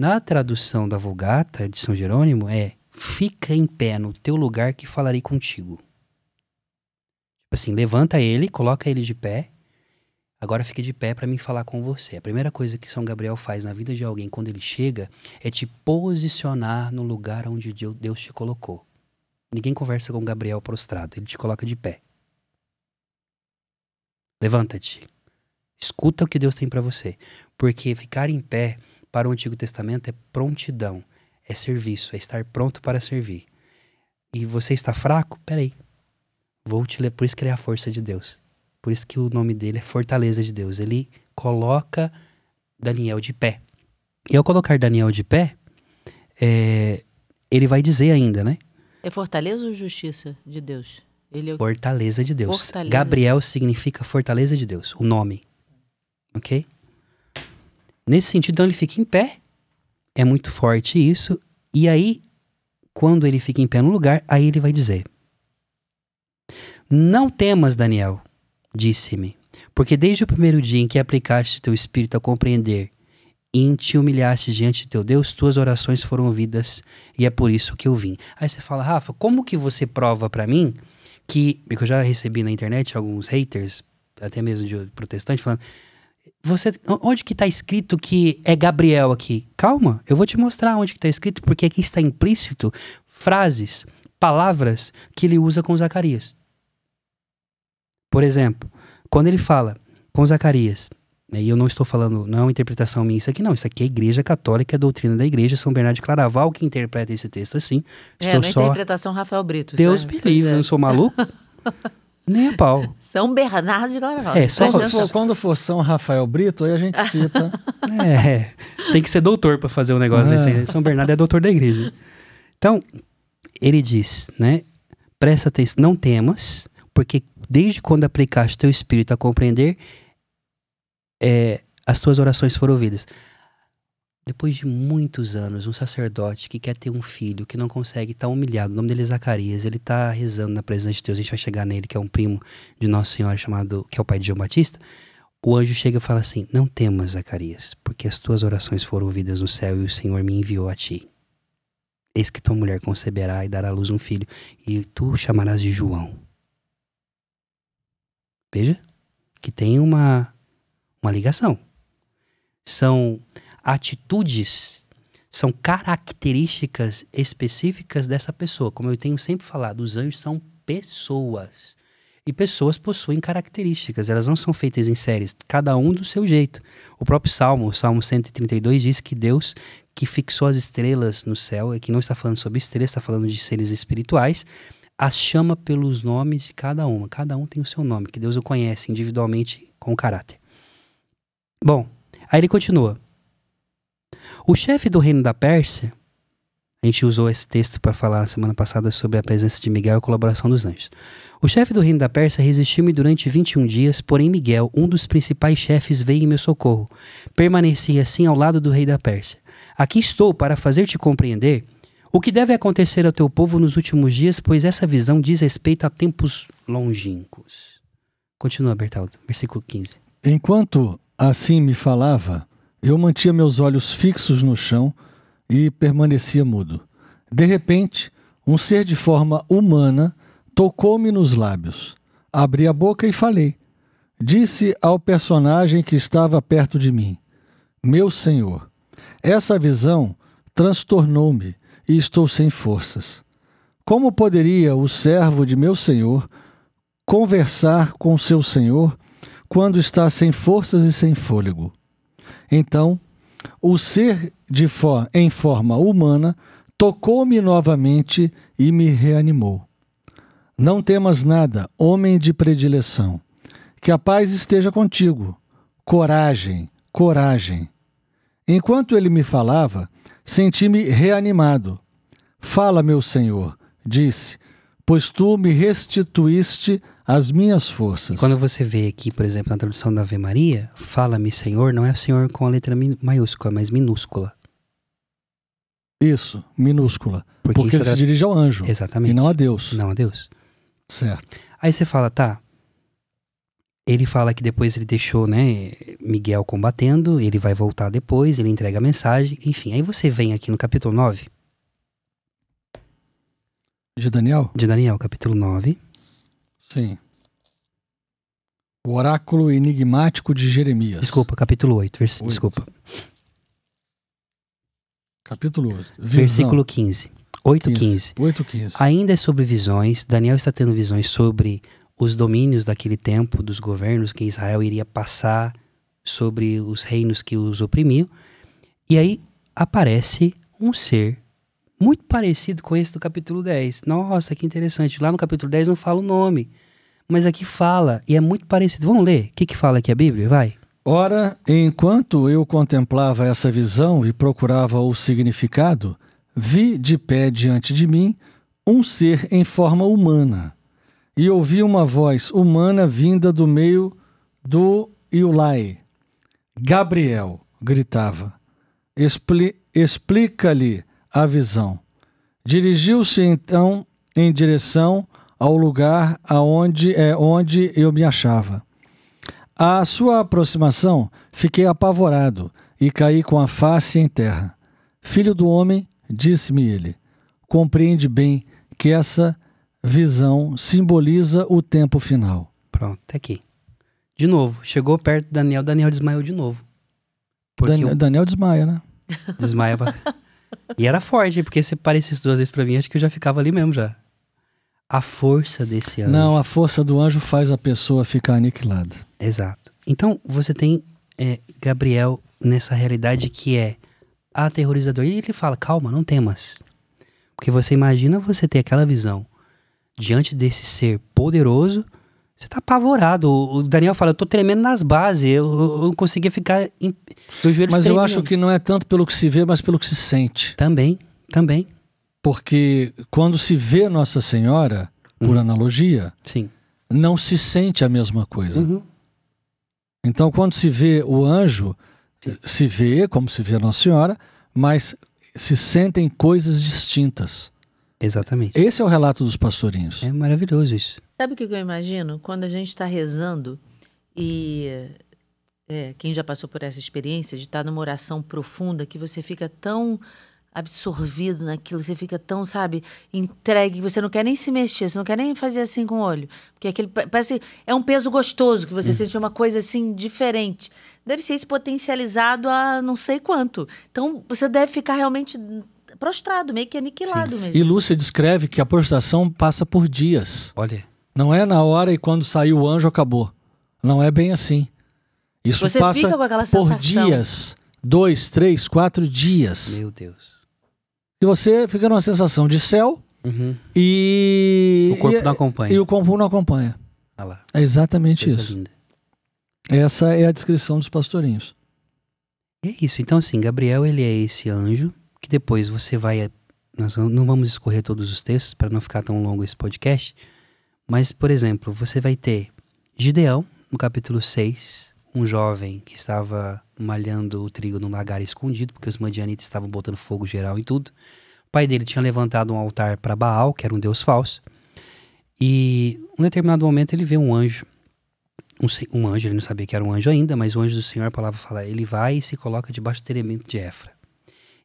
Na tradução da Vulgata de São Jerônimo é fica em pé no teu lugar que falarei contigo. Tipo assim, levanta ele, coloca ele de pé. Agora fica de pé para mim falar com você. A primeira coisa que São Gabriel faz na vida de alguém quando ele chega é te posicionar no lugar onde Deus te colocou. Ninguém conversa com Gabriel prostrado, ele te coloca de pé. Levanta-te. Escuta o que Deus tem para você, porque ficar em pé para o Antigo Testamento é prontidão, é serviço, é estar pronto para servir. E você está fraco? Peraí. Vou te ler. Por isso que ele é a força de Deus. Por isso que o nome dele é Fortaleza de Deus. Ele coloca Daniel de pé. E ao colocar Daniel de pé, é, ele vai dizer ainda, né? É fortaleza ou justiça de Deus? Ele é o... Fortaleza de Deus. Fortaleza. Gabriel significa fortaleza de Deus, o nome. Ok? Nesse sentido, então, ele fica em pé, é muito forte isso, e aí, quando ele fica em pé no lugar, aí ele vai dizer: Não temas, Daniel, disse-me, porque desde o primeiro dia em que aplicaste teu espírito a compreender e te humilhaste diante de teu Deus, tuas orações foram ouvidas e é por isso que eu vim. Aí você fala, Rafa, como que você prova para mim que. Porque eu já recebi na internet alguns haters, até mesmo de protestante, falando: você, onde que está escrito que é Gabriel aqui? Calma, eu vou te mostrar onde que está escrito, porque aqui está implícito frases, palavras que ele usa com Zacarias. Por exemplo, quando ele fala com Zacarias, e eu não estou falando, não é uma interpretação minha isso aqui, não. Isso aqui é a Igreja Católica, a doutrina da Igreja, São Bernardo de Claraval que interpreta esse texto assim. É, estou é só... interpretação Rafael Brito. Deus me é, livre, não é. sou maluco. <laughs> Nem a pau. <laughs> São Bernardo de Guaraná. É, só quando for, quando for São Rafael Brito, aí a gente cita. é, tem que ser doutor para fazer o um negócio é. São Bernardo é doutor da igreja. Então, ele diz, né? Presta atenção, não temas, porque desde quando aplicaste teu espírito a compreender, é, as tuas orações foram ouvidas. Depois de muitos anos, um sacerdote que quer ter um filho, que não consegue, está humilhado. O nome dele é Zacarias. Ele está rezando na presença de Deus. A gente vai chegar nele, que é um primo de Nossa Senhora, chamado, que é o pai de João Batista. O anjo chega e fala assim: Não temas, Zacarias, porque as tuas orações foram ouvidas no céu e o Senhor me enviou a ti. Eis que tua mulher conceberá e dará à luz um filho, e tu o chamarás de João. Veja que tem uma, uma ligação. São atitudes são características específicas dessa pessoa. Como eu tenho sempre falado, os anjos são pessoas. E pessoas possuem características, elas não são feitas em séries, cada um do seu jeito. O próprio Salmo, o Salmo 132, diz que Deus que fixou as estrelas no céu, e que não está falando sobre estrelas, está falando de seres espirituais, as chama pelos nomes de cada uma. Cada um tem o seu nome, que Deus o conhece individualmente com caráter. Bom, aí ele continua. O chefe do reino da Pérsia, a gente usou esse texto para falar semana passada sobre a presença de Miguel e a colaboração dos anjos. O chefe do reino da Pérsia resistiu-me durante 21 dias, porém Miguel, um dos principais chefes, veio em meu socorro. Permaneci assim ao lado do rei da Pérsia. Aqui estou para fazer-te compreender o que deve acontecer ao teu povo nos últimos dias, pois essa visão diz respeito a tempos longínquos. Continua, Bertaldo, versículo 15. Enquanto assim me falava, eu mantinha meus olhos fixos no chão e permanecia mudo. De repente, um ser de forma humana tocou-me nos lábios. Abri a boca e falei. Disse ao personagem que estava perto de mim: Meu senhor, essa visão transtornou-me e estou sem forças. Como poderia o servo de meu senhor conversar com seu senhor quando está sem forças e sem fôlego? Então, o ser de for, em forma humana tocou-me novamente e me reanimou. Não temas nada, homem de predileção. Que a paz esteja contigo. Coragem, coragem. Enquanto ele me falava, senti-me reanimado. Fala, meu Senhor, disse, pois tu me restituíste as minhas forças. quando você vê aqui, por exemplo, na tradução da Ave Maria, fala-me Senhor, não é Senhor com a letra maiúscula, mas minúscula. Isso, minúscula. Porque, porque era... se dirige ao anjo. Exatamente. E não a Deus. Não a Deus. Certo. Aí você fala, tá. Ele fala que depois ele deixou, né, Miguel combatendo, ele vai voltar depois, ele entrega a mensagem, enfim. Aí você vem aqui no capítulo 9. De Daniel? De Daniel, capítulo 9. Sim. O oráculo enigmático de Jeremias. Desculpa, capítulo 8, vers... 8. desculpa. Capítulo 8. Visão. Versículo 15. 8, 15. 8, 15. Ainda é sobre visões. Daniel está tendo visões sobre os domínios daquele tempo, dos governos que Israel iria passar, sobre os reinos que os oprimiam. E aí aparece um ser muito parecido com esse do capítulo 10. Nossa, que interessante. Lá no capítulo 10 não fala o nome, mas aqui fala e é muito parecido. Vamos ler o que, que fala aqui a Bíblia? Vai. Ora, enquanto eu contemplava essa visão e procurava o significado, vi de pé diante de mim um ser em forma humana e ouvi uma voz humana vinda do meio do Iulai. Gabriel gritava: Expli Explica-lhe a visão. Dirigiu-se então em direção ao lugar aonde é onde eu me achava. À sua aproximação, fiquei apavorado e caí com a face em terra. Filho do homem, disse-me ele, compreende bem que essa visão simboliza o tempo final. Pronto, até tá aqui. De novo, chegou perto de Daniel, Daniel desmaiou de novo. o... Daniel desmaia, né? Desmaia. <laughs> E era forte, porque se parecesse duas vezes pra mim, acho que eu já ficava ali mesmo já. A força desse anjo. Não, a força do anjo faz a pessoa ficar aniquilada. Exato. Então você tem é, Gabriel nessa realidade que é aterrorizador. E ele fala: calma, não temas. Porque você imagina você ter aquela visão diante desse ser poderoso você tá apavorado. O Daniel fala, eu tô tremendo nas bases, eu, eu não conseguia ficar. Em... Meus joelhos mas tremendo. eu acho que não é tanto pelo que se vê, mas pelo que se sente. Também, também. Porque quando se vê Nossa Senhora, por uhum. analogia, Sim. não se sente a mesma coisa. Uhum. Então, quando se vê o anjo, Sim. se vê como se vê Nossa Senhora, mas se sentem coisas distintas. Exatamente. Esse é o relato dos pastorinhos. É maravilhoso isso. Sabe o que eu imagino? Quando a gente está rezando e é, quem já passou por essa experiência de estar tá numa oração profunda que você fica tão absorvido naquilo, você fica tão, sabe, entregue, você não quer nem se mexer, você não quer nem fazer assim com o olho, porque aquele parece é um peso gostoso que você hum. sente é uma coisa assim diferente. Deve ser isso potencializado a não sei quanto. Então, você deve ficar realmente prostrado, meio que aniquilado Sim. mesmo. E Lúcia descreve que a prostração passa por dias. Olha. Não é na hora e quando saiu o anjo acabou. Não é bem assim. Isso Você passa por dias, dois, três, quatro dias. Meu Deus. E você fica numa sensação de céu uhum. e o corpo não acompanha. E o corpo não acompanha. Ah lá. É exatamente isso. Essa é a descrição dos pastorinhos. É isso. Então assim, Gabriel ele é esse anjo que depois você vai nós não vamos escorrer todos os textos para não ficar tão longo esse podcast mas, por exemplo, você vai ter Gideão, no capítulo 6, um jovem que estava malhando o trigo num lagar escondido, porque os madianitas estavam botando fogo geral em tudo. O pai dele tinha levantado um altar para Baal, que era um deus falso. E em um determinado momento ele vê um anjo. Um, um, anjo, ele não sabia que era um anjo ainda, mas o anjo do Senhor, a palavra fala, ele vai e se coloca debaixo do terebento de Efra.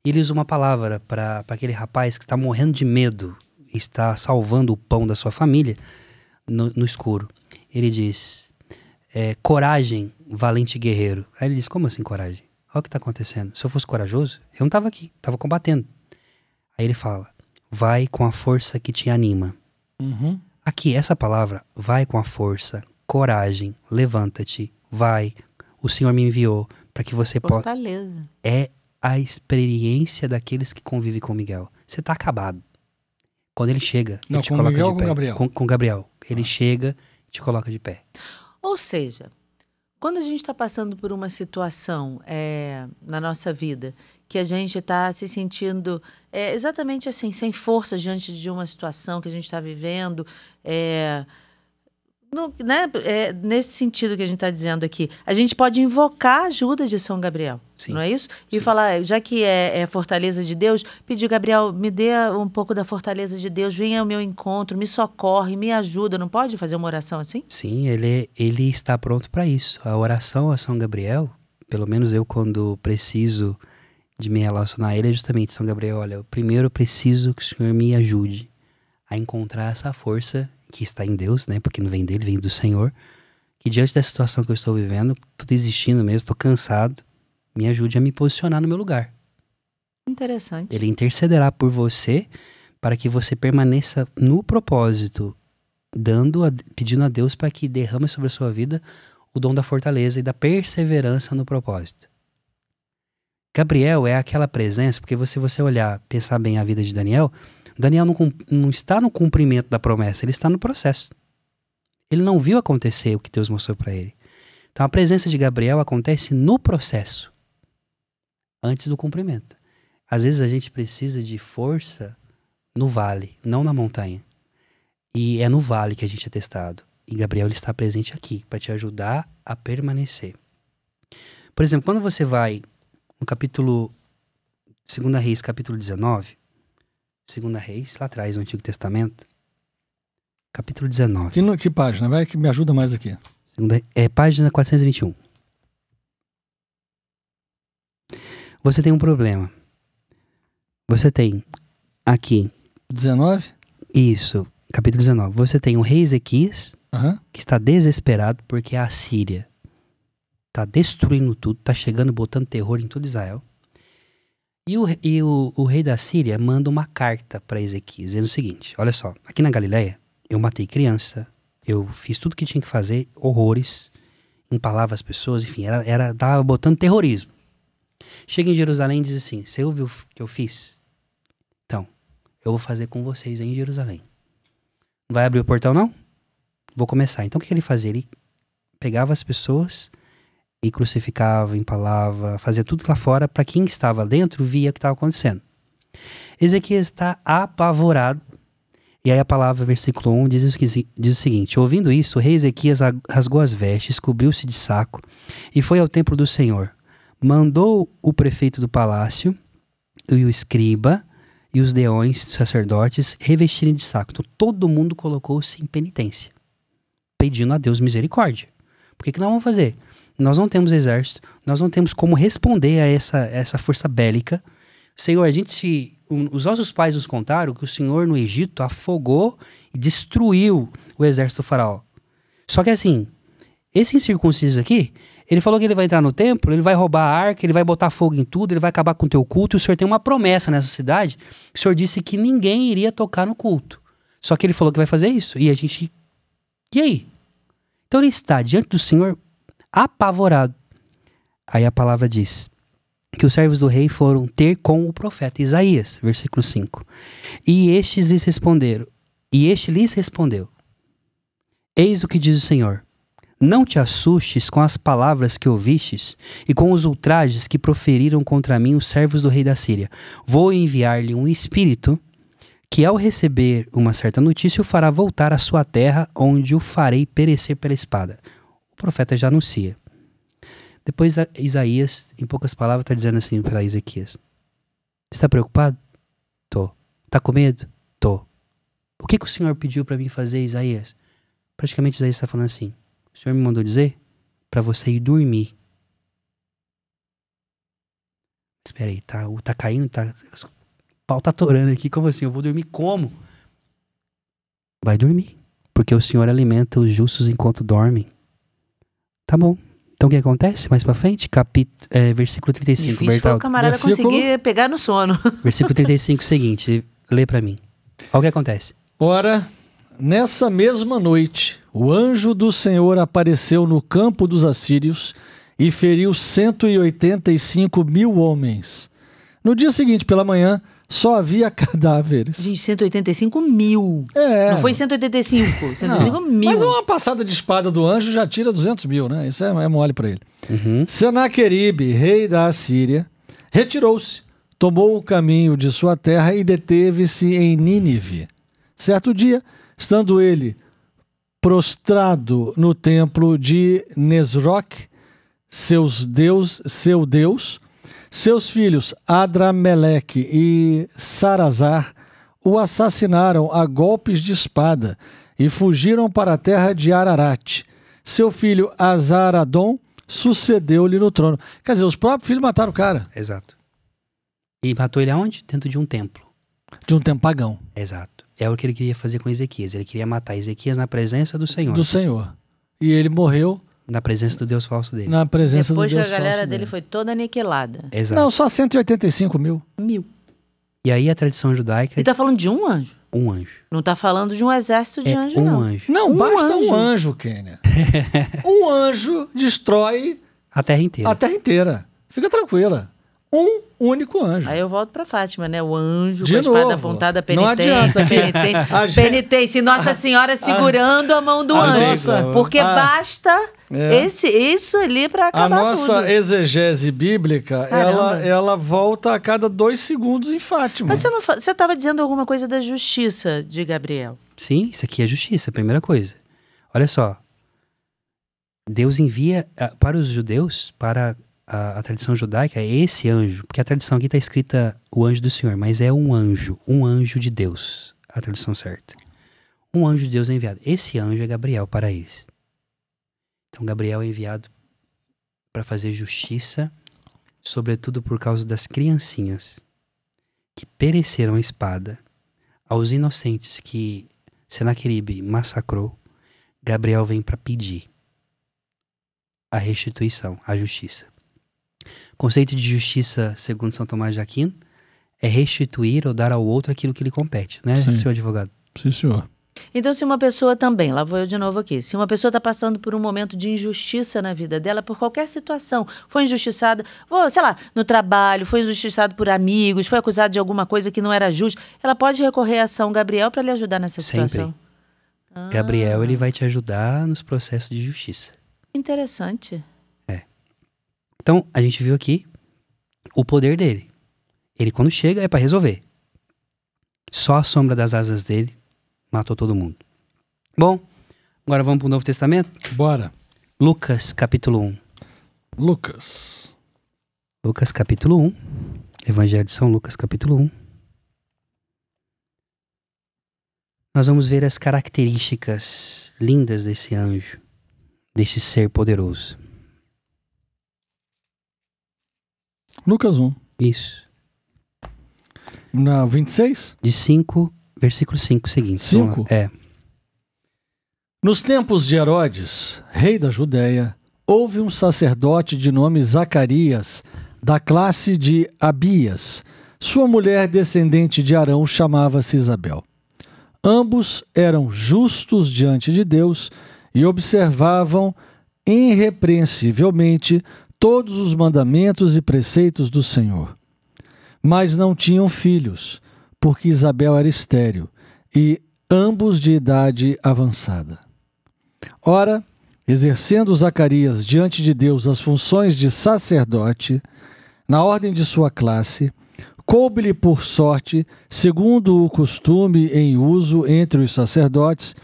E ele usa uma palavra para aquele rapaz que está morrendo de medo, está salvando o pão da sua família no, no escuro. Ele diz: é, Coragem, valente guerreiro. Aí ele diz: Como assim coragem? Olha o que está acontecendo. Se eu fosse corajoso, eu não estava aqui, estava combatendo. Aí ele fala: Vai com a força que te anima. Uhum. Aqui, essa palavra, vai com a força, coragem, levanta-te, vai. O Senhor me enviou para que você possa. Fortaleza. Po é a experiência daqueles que convivem com Miguel. Você está acabado. Quando ele chega, Não, ele te coloca Miguel de pé. Com Gabriel. Com, com Gabriel. Ele ah. chega e te coloca de pé. Ou seja, quando a gente está passando por uma situação é, na nossa vida que a gente está se sentindo é, exatamente assim, sem força diante de uma situação que a gente está vivendo, é, no, né, é, nesse sentido que a gente está dizendo aqui, a gente pode invocar a ajuda de São Gabriel, Sim. não é isso? E Sim. falar, é, já que é, é, fortaleza de Deus, pedir, Gabriel, me dê um pouco da fortaleza de Deus, venha ao meu encontro, me socorre, me ajuda. Não pode fazer uma oração assim? Sim, ele, ele está pronto para isso. A oração a São Gabriel, pelo menos eu quando preciso de me relacionar a ele, é justamente São Gabriel, olha, primeiro eu preciso que o Senhor me ajude a encontrar essa força que está em Deus, né? Porque não vem dele, vem do Senhor. Que diante da situação que eu estou vivendo, estou desistindo mesmo, estou cansado, me ajude a me posicionar no meu lugar. Interessante. Ele intercederá por você para que você permaneça no propósito, dando a, pedindo a Deus para que derrame sobre a sua vida o dom da fortaleza e da perseverança no propósito. Gabriel é aquela presença, porque se você, você olhar, pensar bem a vida de Daniel, Daniel não, não está no cumprimento da promessa, ele está no processo. Ele não viu acontecer o que Deus mostrou para ele. Então a presença de Gabriel acontece no processo, antes do cumprimento. Às vezes a gente precisa de força no vale, não na montanha. E é no vale que a gente é testado. E Gabriel está presente aqui para te ajudar a permanecer. Por exemplo, quando você vai no capítulo 2 Reis, capítulo 19, Segunda Reis, lá atrás, no Antigo Testamento. Capítulo 19. Que, que página? Vai que me ajuda mais aqui. Segunda, é página 421. Você tem um problema. Você tem aqui. 19? Isso, capítulo 19. Você tem o rei Ezequias, uhum. que está desesperado porque a Síria está destruindo tudo, está chegando, botando terror em todo Israel. E o, e o, o rei da Síria manda uma carta para Ezequias, dizendo o seguinte: olha só, aqui na Galileia eu matei criança, eu fiz tudo que tinha que fazer, horrores, empalava as pessoas, enfim, era, era tava botando terrorismo. Chega em Jerusalém e diz assim: você ouviu o que eu fiz? Então, eu vou fazer com vocês aí em Jerusalém. Não vai abrir o portão, não? Vou começar. Então o que ele fazia? Ele pegava as pessoas e crucificava, empalava, fazia tudo lá fora para quem estava dentro via o que estava acontecendo. Ezequias está apavorado. E aí a palavra, versículo 1, diz, diz o seguinte: Ouvindo isso, o rei Ezequias rasgou as vestes, cobriu-se de saco e foi ao templo do Senhor. Mandou o prefeito do palácio e o escriba e os deões, sacerdotes, revestirem de saco. Então, todo mundo colocou-se em penitência, pedindo a Deus misericórdia. Por que, que nós vamos fazer? nós não temos exército, nós não temos como responder a essa, essa força bélica. Senhor, a gente se, um, os nossos pais nos contaram que o Senhor no Egito afogou e destruiu o exército do faraó. Só que assim, esse incircunciso aqui, ele falou que ele vai entrar no templo, ele vai roubar a arca, ele vai botar fogo em tudo, ele vai acabar com o teu culto. E o Senhor tem uma promessa nessa cidade, o Senhor disse que ninguém iria tocar no culto. Só que ele falou que vai fazer isso. E a gente. E aí? Então ele está diante do Senhor apavorado. Aí a palavra diz que os servos do rei foram ter com o profeta Isaías, versículo 5. E estes lhes responderam, e este lhes respondeu: Eis o que diz o Senhor: Não te assustes com as palavras que ouvistes e com os ultrajes que proferiram contra mim os servos do rei da Síria. Vou enviar-lhe um espírito que ao receber uma certa notícia o fará voltar à sua terra, onde o farei perecer pela espada profeta já anuncia. Depois Isaías, em poucas palavras, está dizendo assim para Ezequias: Está preocupado? Tô. Está com medo? Tô. O que, que o Senhor pediu para mim fazer, Isaías? Praticamente Isaías está falando assim: O Senhor me mandou dizer para você ir dormir. Espera aí, tá, tá caindo, tá, o pau tá atorando aqui, como assim? Eu vou dormir como? Vai dormir, porque o Senhor alimenta os justos enquanto dormem. Tá bom. Então o que acontece mais pra frente? Capit... É, versículo 35, Difícil Foi o camarada versículo... conseguir pegar no sono. <laughs> Versículo 35, seguinte, lê para mim. Olha o que acontece. Ora, nessa mesma noite, o anjo do Senhor apareceu no campo dos assírios e feriu 185 mil homens. No dia seguinte, pela manhã, só havia <laughs> cadáveres. Gente, 185 mil. É. Não foi 185. 185 Não. mil. Mas uma passada de espada do anjo já tira 200 mil, né? Isso é, é mole para ele. Uhum. Senaqueribe, rei da Assíria, retirou-se, tomou o caminho de sua terra e deteve-se em Nínive. Certo dia, estando ele prostrado no templo de Nesroch, seus deus, seu deus, seus filhos Adrameleque e Sarazar o assassinaram a golpes de espada e fugiram para a terra de Ararat. Seu filho Azaradon sucedeu-lhe no trono. Quer dizer, os próprios filhos mataram o cara. Exato. E matou ele aonde? Dentro de um templo. De um templo pagão. Exato. É o que ele queria fazer com Ezequias. Ele queria matar Ezequias na presença do Senhor. Do Senhor. E ele morreu na presença do Deus falso dele. Na presença Depois do Deus falso Depois a galera dele. foi toda aniquilada. Exato. Não, só 185 mil. Mil. E aí a tradição judaica... ele tá falando de um anjo? Um anjo. Não tá falando de um exército de é anjo, um não. Anjo. Não, um basta anjo. um anjo, Kênia. um anjo destrói... A terra inteira. A terra inteira. Fica tranquila um único anjo. Aí eu volto para Fátima, né? O anjo de com a novo. espada apontada penitente, não adianta. penitente, <laughs> penitente, Nossa ah, Senhora ah, segurando a, mão do a anjo, nossa, porque a, ah, basta é. esse isso ali para acabar tudo. A nossa tudo. exegese bíblica, ela, ela volta a cada dois segundos em Fátima. Mas você você estava dizendo alguma coisa da justiça de Gabriel? Sim, isso aqui é justiça, primeira coisa. Olha só, Deus envia para os judeus, para a, a, tradição judaica é esse anjo, porque a tradição aqui está escrita o anjo do Senhor, mas é um anjo, um anjo de Deus, a tradução certa. Um anjo de Deus é enviado. Esse anjo é Gabriel para eles. Então Gabriel é enviado para fazer justiça, sobretudo por causa das criancinhas que pereceram a espada, aos inocentes que Senaqueribe massacrou. Gabriel vem para pedir a restituição, a justiça conceito de justiça, segundo São Tomás de Aquino, é restituir ou dar ao outro aquilo que lhe compete, né, Sim. senhor advogado? Sim, senhor. Então, se uma pessoa também, lá vou eu de novo aqui, se uma pessoa está passando por um momento de injustiça na vida dela, por qualquer situação, foi injustiçada, foi, sei lá, no trabalho, foi injustiçada por amigos, foi acusada de alguma coisa que não era justa, ela pode recorrer à ação Gabriel para lhe ajudar nessa situação? Sempre. Ah. Gabriel, ele ah. vai te ajudar nos processos de justiça. Interessante. Então, a gente viu aqui o poder dele. Ele quando chega é para resolver. Só a sombra das asas dele matou todo mundo. Bom, agora vamos para o Novo Testamento? Bora. Lucas capítulo 1. Lucas. Lucas capítulo 1. Evangelho de São Lucas capítulo 1. Nós vamos ver as características lindas desse anjo, desse ser poderoso. Lucas 1. Isso. Na 26? De 5, versículo 5, seguinte. 5? É. Nos tempos de Herodes, rei da Judéia, houve um sacerdote de nome Zacarias, da classe de Abias. Sua mulher, descendente de Arão, chamava-se Isabel. Ambos eram justos diante de Deus e observavam irrepreensivelmente todos os mandamentos e preceitos do Senhor. Mas não tinham filhos, porque Isabel era estéril e ambos de idade avançada. Ora, exercendo Zacarias diante de Deus as funções de sacerdote, na ordem de sua classe, coube-lhe por sorte, segundo o costume em uso entre os sacerdotes,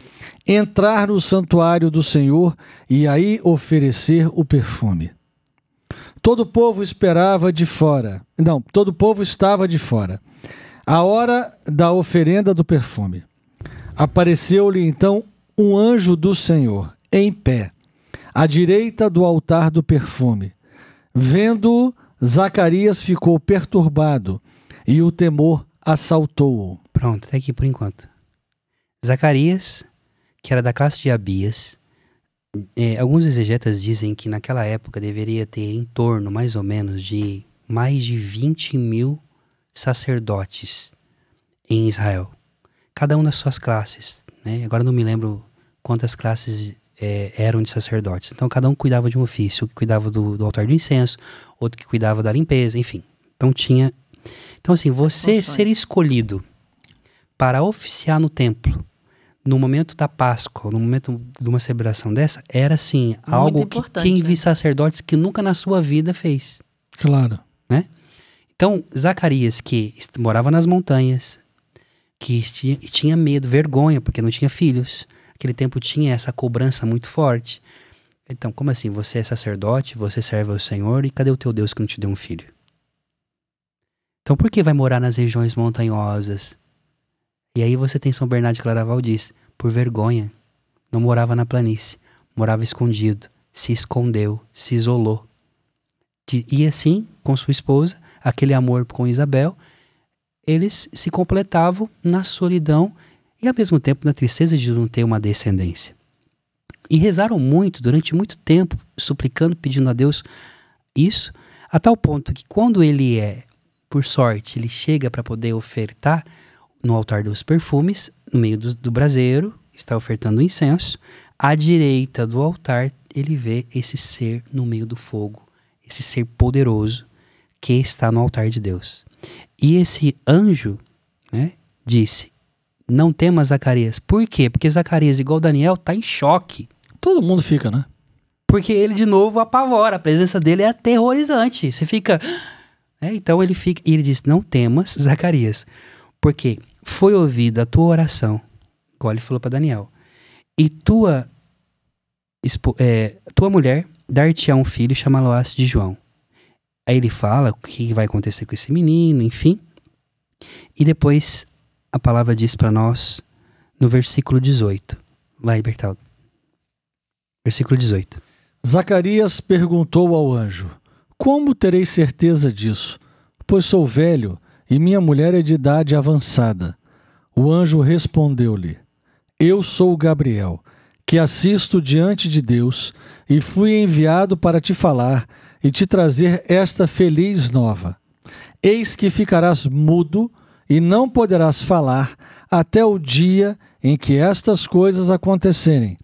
entrar no santuário do Senhor e aí oferecer o perfume. Todo o povo esperava de fora. Não, todo o povo estava de fora. A hora da oferenda do perfume. Apareceu-lhe então um anjo do Senhor, em pé, à direita do altar do perfume. Vendo-o, Zacarias ficou perturbado e o temor assaltou-o. Pronto, até aqui por enquanto. Zacarias, que era da classe de Abias, é, alguns exegetas dizem que naquela época deveria ter em torno, mais ou menos, de mais de 20 mil sacerdotes em Israel, cada um nas suas classes. Né? Agora não me lembro quantas classes é, eram de sacerdotes. Então cada um cuidava de um ofício, que cuidava do, do, altar do incenso, outro que cuidava da limpeza, enfim. Então tinha. Então assim, você ser escolhido para oficiar no templo no momento da Páscoa, no momento de uma celebração dessa, era assim, Muito algo que quem né? vi sacerdotes que nunca na sua vida fez. Claro. Né? Então, Zacarias, que morava nas montanhas, que tinha medo, vergonha, porque não tinha filhos. Aquele tempo tinha essa cobrança muito forte. Então, como assim? Você é sacerdote, você serve ao Senhor, e cadê o teu Deus que não te deu um filho? Então, por que vai morar nas regiões montanhosas? E aí você tem São Bernardo de Claraval diz: por vergonha. Não morava na planície, morava escondido, se escondeu, se isolou. E assim, com sua esposa, aquele amor com Isabel, eles se completavam na solidão e ao mesmo tempo na tristeza de não ter uma descendência. E rezaram muito, durante muito tempo, suplicando, pedindo a Deus isso, a tal ponto que quando ele é, por sorte, ele chega para poder ofertar, no altar dos perfumes, no meio do, do braseiro, está ofertando incenso. À direita do altar, ele vê esse ser no meio do fogo, esse ser poderoso que está no altar de Deus. E esse anjo né, disse: Não temas, Zacarias. Por quê? Porque Zacarias, igual Daniel, está em choque. Todo mundo fica, né? Porque ele, de novo, apavora. A presença dele é aterrorizante. Você fica. <gasps> É, então ele fica. E ele diz: Não temas, Zacarias. Porque foi ouvida a tua oração, igual ele falou para Daniel, e tua, é, tua mulher dar-te-á um filho e chamá-lo-ás de João. Aí ele fala o que vai acontecer com esse menino, enfim. E depois a palavra diz para nós no versículo 18. Vai, Bertaldo. Versículo 18. Zacarias perguntou ao anjo: Como terei certeza disso? Pois sou velho e minha mulher é de idade avançada. O anjo respondeu-lhe: Eu sou Gabriel, que assisto diante de Deus e fui enviado para te falar e te trazer esta feliz nova. Eis que ficarás mudo e não poderás falar até o dia em que estas coisas acontecerem,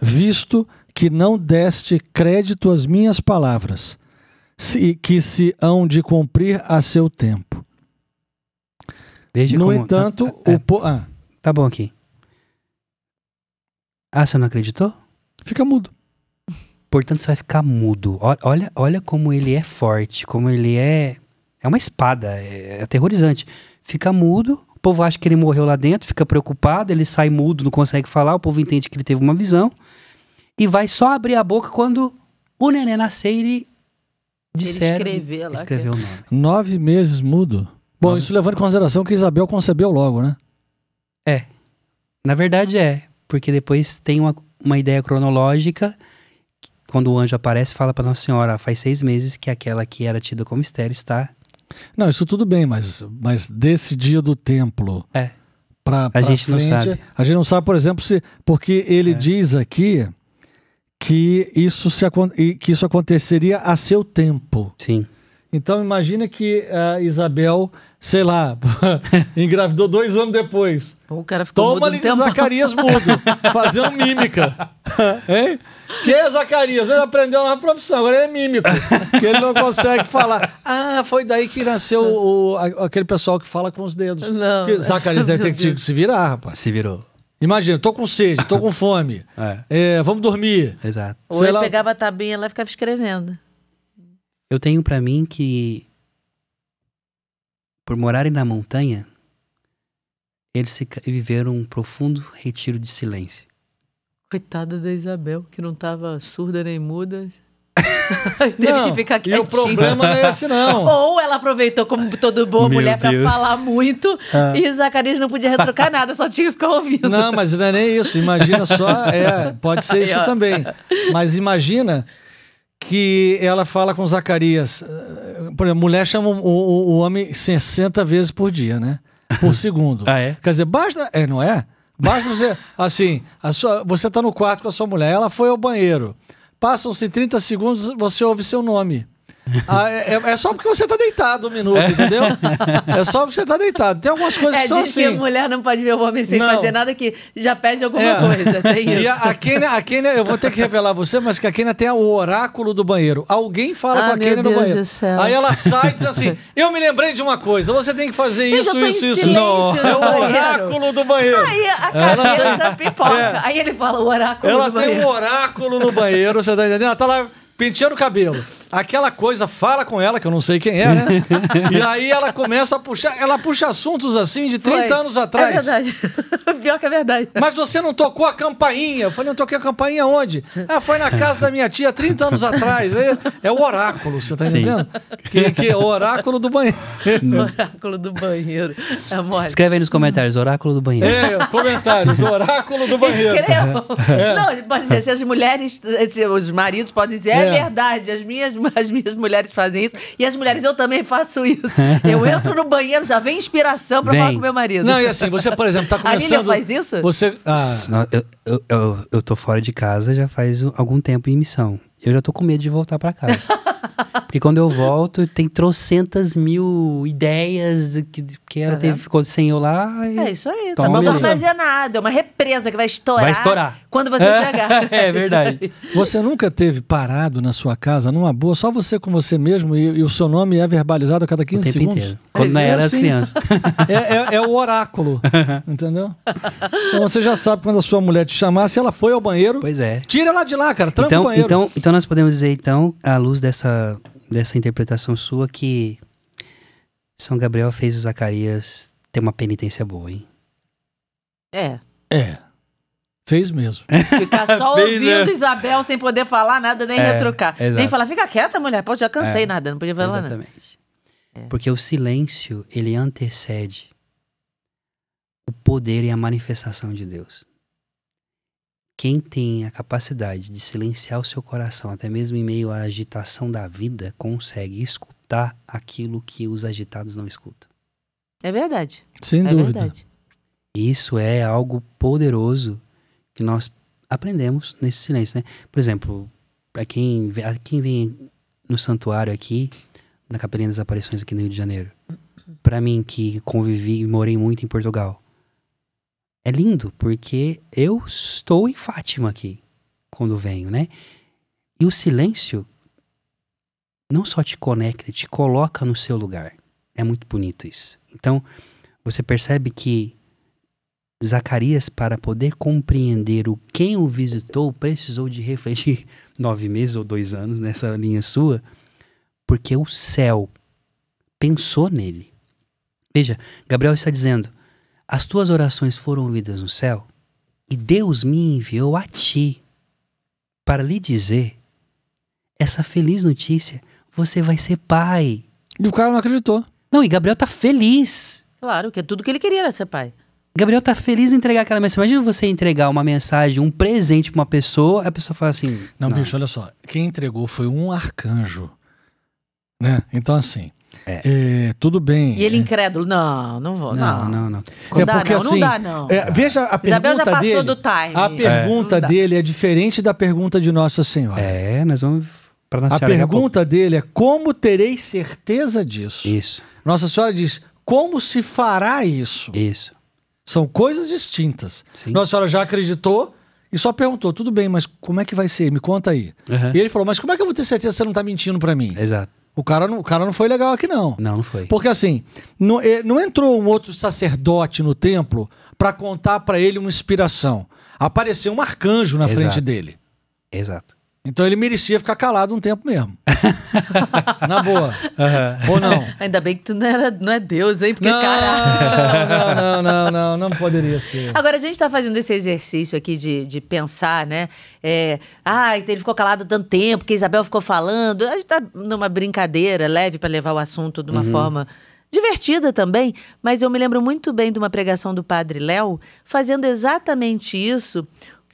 visto que não deste crédito às minhas palavras, e que se hão de cumprir a seu tempo no como... entanto, ah, o... Ah. Po... Ah. Tá bom aqui. Ah, você não acreditou? Fica mudo. Portanto, você vai ficar mudo. Olha, olha como ele é forte, como ele é... É uma espada, é, é aterrorizante. Fica mudo, o povo acha que ele morreu lá dentro, fica preocupado, ele sai mudo, não consegue falar, o povo entende que ele teve uma visão. E vai só abrir a boca quando o neném nascer e ele disser. Ele escrever lá. Escreveu o nome. Nove meses mudo. Bom, isso levando em consideração que Isabel concebeu logo, né? É. Na verdade é, porque depois tem uma, uma ideia cronológica. Quando o anjo aparece, fala para Nossa Senhora: faz seis meses que aquela que era tida como mistério está. Não, isso tudo bem, mas, mas desse dia do templo. É. Pra, a pra gente frente, não sabe. A gente não sabe, por exemplo, se. Porque ele é. diz aqui que isso, se, que isso aconteceria a seu tempo. Sim. Então imagina que a eh, Isabel, sei lá, <laughs> engravidou dois anos depois. O cara ficou Toma ali de Zacarias mudo, <laughs> fazendo mímica. <laughs> hein? Que é Zacarias? Ele aprendeu na profissão, agora ele é mímico. que ele não consegue falar. Ah, foi daí que nasceu o, aquele pessoal que fala com os dedos. Não. Zacarias deve ter que se virar, rapaz. Se virou. Imagina, tô com sede, tô com fome. É. É, vamos dormir. Exato. Ou ele pegava a tabinha lá e ficava escrevendo. Eu tenho para mim que por morarem na montanha, eles viveram um profundo retiro de silêncio. Coitada da Isabel, que não estava surda nem muda, <laughs> Teve não, que ficar quietinha. E o problema não é esse, não. <laughs> Ou ela aproveitou, como todo boa Meu mulher, para falar muito ah. e Zacarias não podia retrucar <laughs> nada, só tinha que ficar ouvindo. Não, mas não é nem isso. Imagina só, é, pode ser isso também. Mas imagina que ela fala com Zacarias. Eh, por exemplo, mulher chama o, o, o homem 60 vezes por dia, né? Por <laughs> segundo. ah, é? Quer dizer, basta. É, não é? Basta você. <laughs> assim, a sua, você está no quarto com a sua mulher, ela foi ao banheiro. Passam-se 30 segundos, você ouve seu nome. Ah, é, é, é, só porque você tá deitado um minuto, entendeu? <laughs> É só porque você tá deitado. Tem algumas coisas é, que são diz assim. Que mulher não pode ver o homem sem não. fazer nada que já pede alguma é. coisa. Tem isso. E a, a, Kênia, a eu vou ter que revelar você, mas que a Kênia tem o oráculo do banheiro. Alguém fala ah, com a Kênia Deus no banheiro. Aí ela sai e diz assim: <laughs> Eu me lembrei de uma coisa, você tem que fazer eu isso, isso, isso. Não. É o oráculo do banheiro. Aí a cabeça é. pipoca. Aí ele fala: o oráculo ela do banheiro. Ela tem um oráculo no banheiro, você tá entendendo? Ela tá lá penteando o cabelo aquela coisa, fala com ela, que eu não sei quem é, né? <laughs> e aí ela começa a puxar, ela puxa assuntos assim de 30 Foi. anos atrás. É verdade. <laughs> Pior que é verdade. Mas você não tocou a campainha. Eu falei, não toquei a campainha onde? Ah, foi na casa da minha tia 30 anos atrás. É, é o oráculo, você tá entendendo? Que, que é o oráculo do banheiro. <laughs> oráculo do banheiro. É Escreve aí nos comentários, oráculo do banheiro. É, comentários, oráculo do banheiro. É. Não, pode dizer, assim, se as mulheres, se os maridos podem dizer, é, é verdade, as minhas <laughs> as minhas mulheres fazem isso. E as mulheres, eu também faço isso. Eu <laughs> entro no banheiro, já vem inspiração pra vem. falar com meu marido. Não, e assim, você, por exemplo, tá <laughs> começando... A Lilia faz isso? Você... Ah. Não, eu, eu, eu, eu tô fora de casa já faz algum tempo em missão eu já tô com medo de voltar para casa. <laughs> Porque quando eu volto, tem trocentas mil ideias que, que era uhum. teve, ficou sem eu lá. é isso aí, tá bom armazenado. É uma represa que vai estourar. Vai estourar. Quando você é, chegar. É, <laughs> é verdade. <laughs> É você nunca teve parado na sua casa, numa boa, só você com você mesmo e, e o seu nome é verbalizado a cada 15 o tempo segundos? Inteiro. Quando é, era assim, as crianças. É, é, é, o oráculo, entendeu? Então você já sabe quando a sua mulher te chamar, se ela foi ao banheiro. Pois é. Tira ela de lá, cara. Tranca então, o banheiro. Então, então então nós podemos dizer, então, à luz dessa, dessa interpretação sua, que São Gabriel fez o Zacarias ter uma penitência boa, hein? É. É. Fez mesmo. <laughs> Ficar só ouvindo é. Isabel sem poder falar nada, nem é, retrucar. Exato. Nem falar, fica quieta, mulher. Pô, já cansei é, nada, não podia falar exatamente. nada. Exatamente. É. Porque o silêncio, ele antecede o poder e a manifestação de Deus. Quem tem a capacidade de silenciar o seu coração, até mesmo em meio à agitação da vida, consegue escutar aquilo que os agitados não escutam. É verdade. Sem é dúvida. Verdade. Isso é algo poderoso que nós aprendemos nesse silêncio, né? Por exemplo, para quem, quem vem no santuário aqui, na Capelinha das Aparições aqui no Rio de Janeiro, para mim que convivi e morei muito em Portugal, é lindo, porque eu estou em Fátima aqui quando venho, né? E o silêncio não só te conecta, te coloca no seu lugar. É muito bonito isso. Então, você percebe que Zacarias, para poder compreender o quem o visitou, precisou de refletir <laughs> nove meses ou dois anos nessa linha sua, porque o céu pensou nele. Veja, Gabriel está dizendo: as tuas orações foram ouvidas no céu, e Deus me enviou a ti para lhe dizer essa feliz notícia: você vai ser pai. E o cara não acreditou. Não, e Gabriel tá feliz. Claro, que é tudo que ele queria era ser pai. Gabriel tá feliz em entregar aquela mensagem. Imagina você entregar uma mensagem, um presente pra uma pessoa, a pessoa fala assim. Não, não. bicho, olha só. Quem entregou foi um arcanjo. Né? Então, assim, é. É, tudo bem. E ele é. incrédulo, não, não vou. Não, não, não. não. é dá, porque, não, assim, não dá, não. É, veja a pergunta Isabel já passou dele, do time. A é. pergunta dele é diferente da pergunta de Nossa Senhora. É, nós vamos para Nossa A pergunta a dele é como terei certeza disso? Isso. Nossa Senhora diz, como se fará isso? Isso. São coisas distintas. Sim. Nossa Senhora já acreditou e só perguntou, tudo bem, mas como é que vai ser? Me conta aí. Uhum. E ele falou, mas como é que eu vou ter certeza que você não está mentindo para mim? Exato. O cara, não, o cara não foi legal aqui, não. Não, não foi. Porque assim, não, eh, não entrou um outro sacerdote no templo para contar para ele uma inspiração. Apareceu um arcanjo na Exato. frente dele. Exato. Então ele merecia ficar calado um tempo mesmo. <laughs> Na boa. Uhum. Ou não. Ainda bem que tu não, era, não é Deus, hein? Porque, não, Não, não, não, não, não poderia ser. Agora, a gente tá fazendo esse exercício aqui de, de pensar, né? É, ah, ele ficou calado tanto tempo, que Isabel ficou falando. A gente tá numa brincadeira leve para levar o assunto de uma uhum. forma divertida também, mas eu me lembro muito bem de uma pregação do Padre Léo fazendo exatamente isso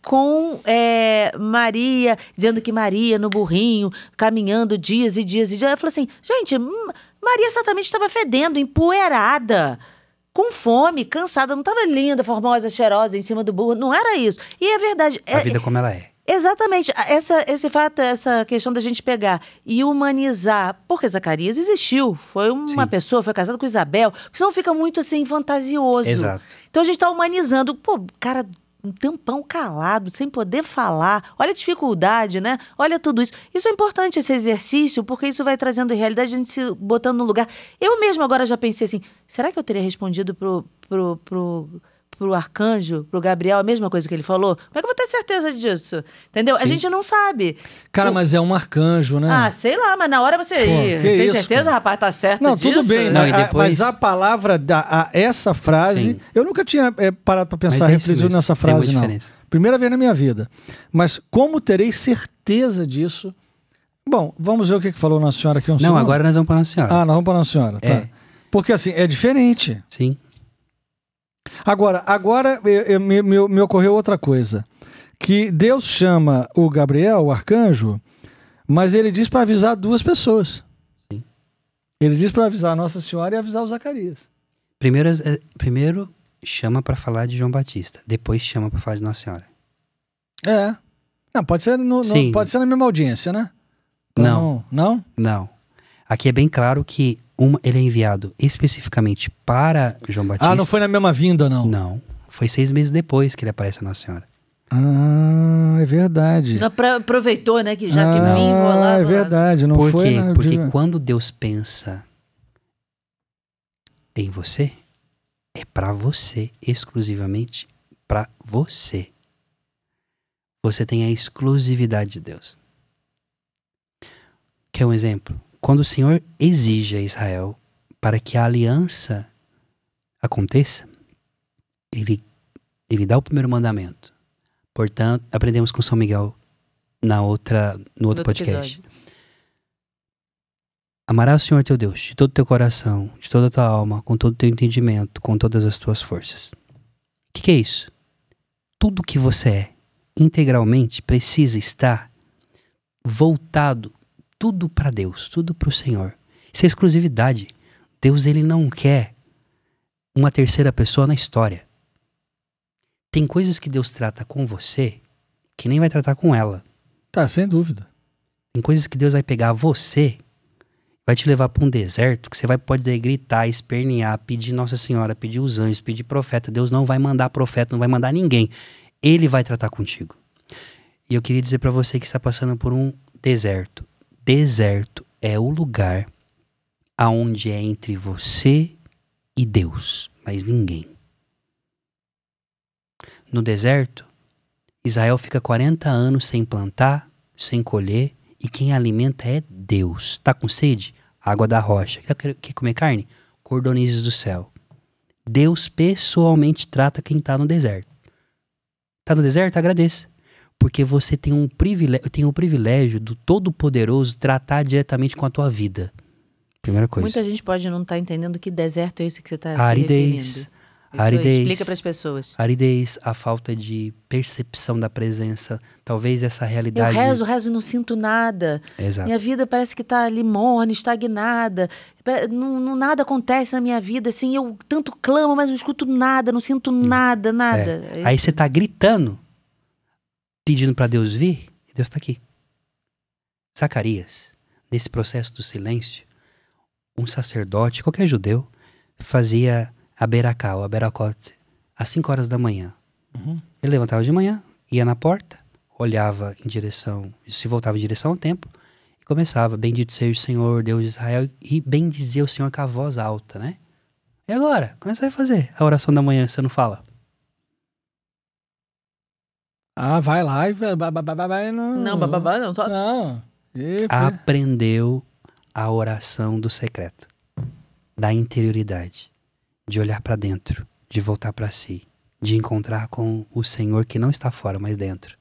com é, Maria, dizendo que Maria no burrinho, caminhando dias e dias e dias. Ela falou assim: gente, hum, Maria certamente estava fedendo, empoeirada com fome, cansada, não estava linda, formosa, cheirosa em cima do burro, não era isso. E é verdade. É, a vida como ela é. Exatamente, essa, esse fato, essa questão da gente pegar e humanizar, porque Zacarias existiu, foi uma Sim. pessoa, foi casado com Isabel, porque senão fica muito assim fantasioso. Exato. Então a gente está humanizando, pô, cara um tampão calado, sem poder falar. Olha a dificuldade, né? Olha tudo isso. Isso é importante, esse exercício, porque isso vai trazendo realidade, a gente se botando no lugar. Eu mesmo agora já pensei assim: será que eu teria respondido pro, pro, pro pro arcanjo, pro Gabriel, a mesma coisa que ele falou? Como é que eu vou ter certeza disso? Entendeu? Sim. A gente não sabe. Cara, o... mas é um arcanjo, né? Ah, sei lá, mas na hora você. Pô, tem isso, certeza, cara? rapaz, tá certo não, disso? tudo bem, não, né? Ah, depois... mas a palavra, da, a essa frase, Sim. eu nunca tinha eh, é, parado para pensar, é nessa frase, não. Diferença. Primeira vez na minha vida. Mas como terei certeza disso? Bom, vamos ver o que, que falou Nossa Senhora aqui um Não, segundo. agora nós vamos para Nossa Senhora. Ah, nós vamos para Nossa Senhora, tá. É. Porque assim, é diferente. Sim. Agora, agora eu, eu, me, me, me ocorreu outra coisa. Que Deus chama o Gabriel, o arcanjo, mas ele diz para avisar duas pessoas. Sim. Ele diz para avisar a Nossa Senhora e avisar o Zacarias. Primeiro, eh, primeiro chama para falar de João Batista, depois chama para falar de Nossa Senhora. É. Não, pode ser no, no pode ser na mesma audiência, né? Então, não. Não? Não. Aqui é bem claro que uma, ele é enviado especificamente para João ah, Batista. Ah, não foi na mesma vinda, não? Não. Foi seis meses depois que ele aparece a Nossa Senhora. Ah, é verdade. Pra, aproveitou, né? Que já ah, que vim, vou lá. Ah, é verdade. Não Por foi, quê? Porque quando Deus pensa em você, é para você, exclusivamente para você. Você tem a exclusividade de Deus. Quer um exemplo? quando o Senhor exige a Israel para que a aliança aconteça, ele, ele dá o primeiro mandamento. Portanto, aprendemos com São Miguel na outra, no outro, no podcast. Episódio. Amarás o Senhor teu Deus de todo teu coração, de toda tua alma, com todo teu entendimento, com todas as tuas forças. O que, que é isso? Tudo que você é, integralmente, precisa estar voltado tudo para Deus, tudo para o Senhor. Isso é exclusividade. Deus ele não quer uma terceira pessoa na história. Tem coisas que Deus trata com você que nem vai tratar com ela. Tá, sem dúvida. Tem coisas que Deus vai pegar você, vai te levar para um deserto que você vai poder gritar, espernear, pedir Nossa Senhora, pedir os anjos, pedir profeta. Deus não vai mandar profeta, não vai mandar ninguém. Ele vai tratar contigo. E eu queria dizer para você que está passando por um deserto deserto é o lugar aonde é entre você e Deus, mas ninguém. No deserto, Israel fica 40 anos sem plantar, sem colher, e quem alimenta é Deus. Tá com sede? Água da rocha. Quer, quer comer carne? Cordonizes do céu. Deus pessoalmente trata quem está no deserto. Está no deserto? Agradeça porque você tem um privilégio, tem o um privilégio do Todo-Poderoso tratar diretamente com a tua vida. Primeira coisa. Muita gente pode não estar tá entendendo que deserto é esse que você está aridez aridez, explica para as pessoas. Aridez, a falta de percepção da presença, talvez essa realidade. Eu rezo, rezo e não sinto nada. Exato. Minha vida parece que está limona, estagnada. Não, não, nada acontece na minha vida, assim, eu tanto clamo, mas não escuto nada, não sinto hum. nada, nada. É. É Aí você está gritando pedindo para Deus vir, e Deus está aqui. Zacarias, nesse processo do silêncio, um sacerdote, qualquer judeu, fazia a beracá, a beracote, às 5 horas da manhã. Uhum. Ele levantava de manhã, ia na porta, olhava em direção, se voltava em direção ao templo, e começava, bendito seja o Senhor, Deus de Israel, e bendizia o Senhor com a voz alta, né? E agora? Como é que você vai fazer a oração da manhã, você não fala? Ah, vai lá e vai, não. Não, bababá não. Só... Não. E, Aprendeu a oração do secreto, da interioridade, de olhar para dentro, de voltar para si, de encontrar com o Senhor que não está fora, mas dentro.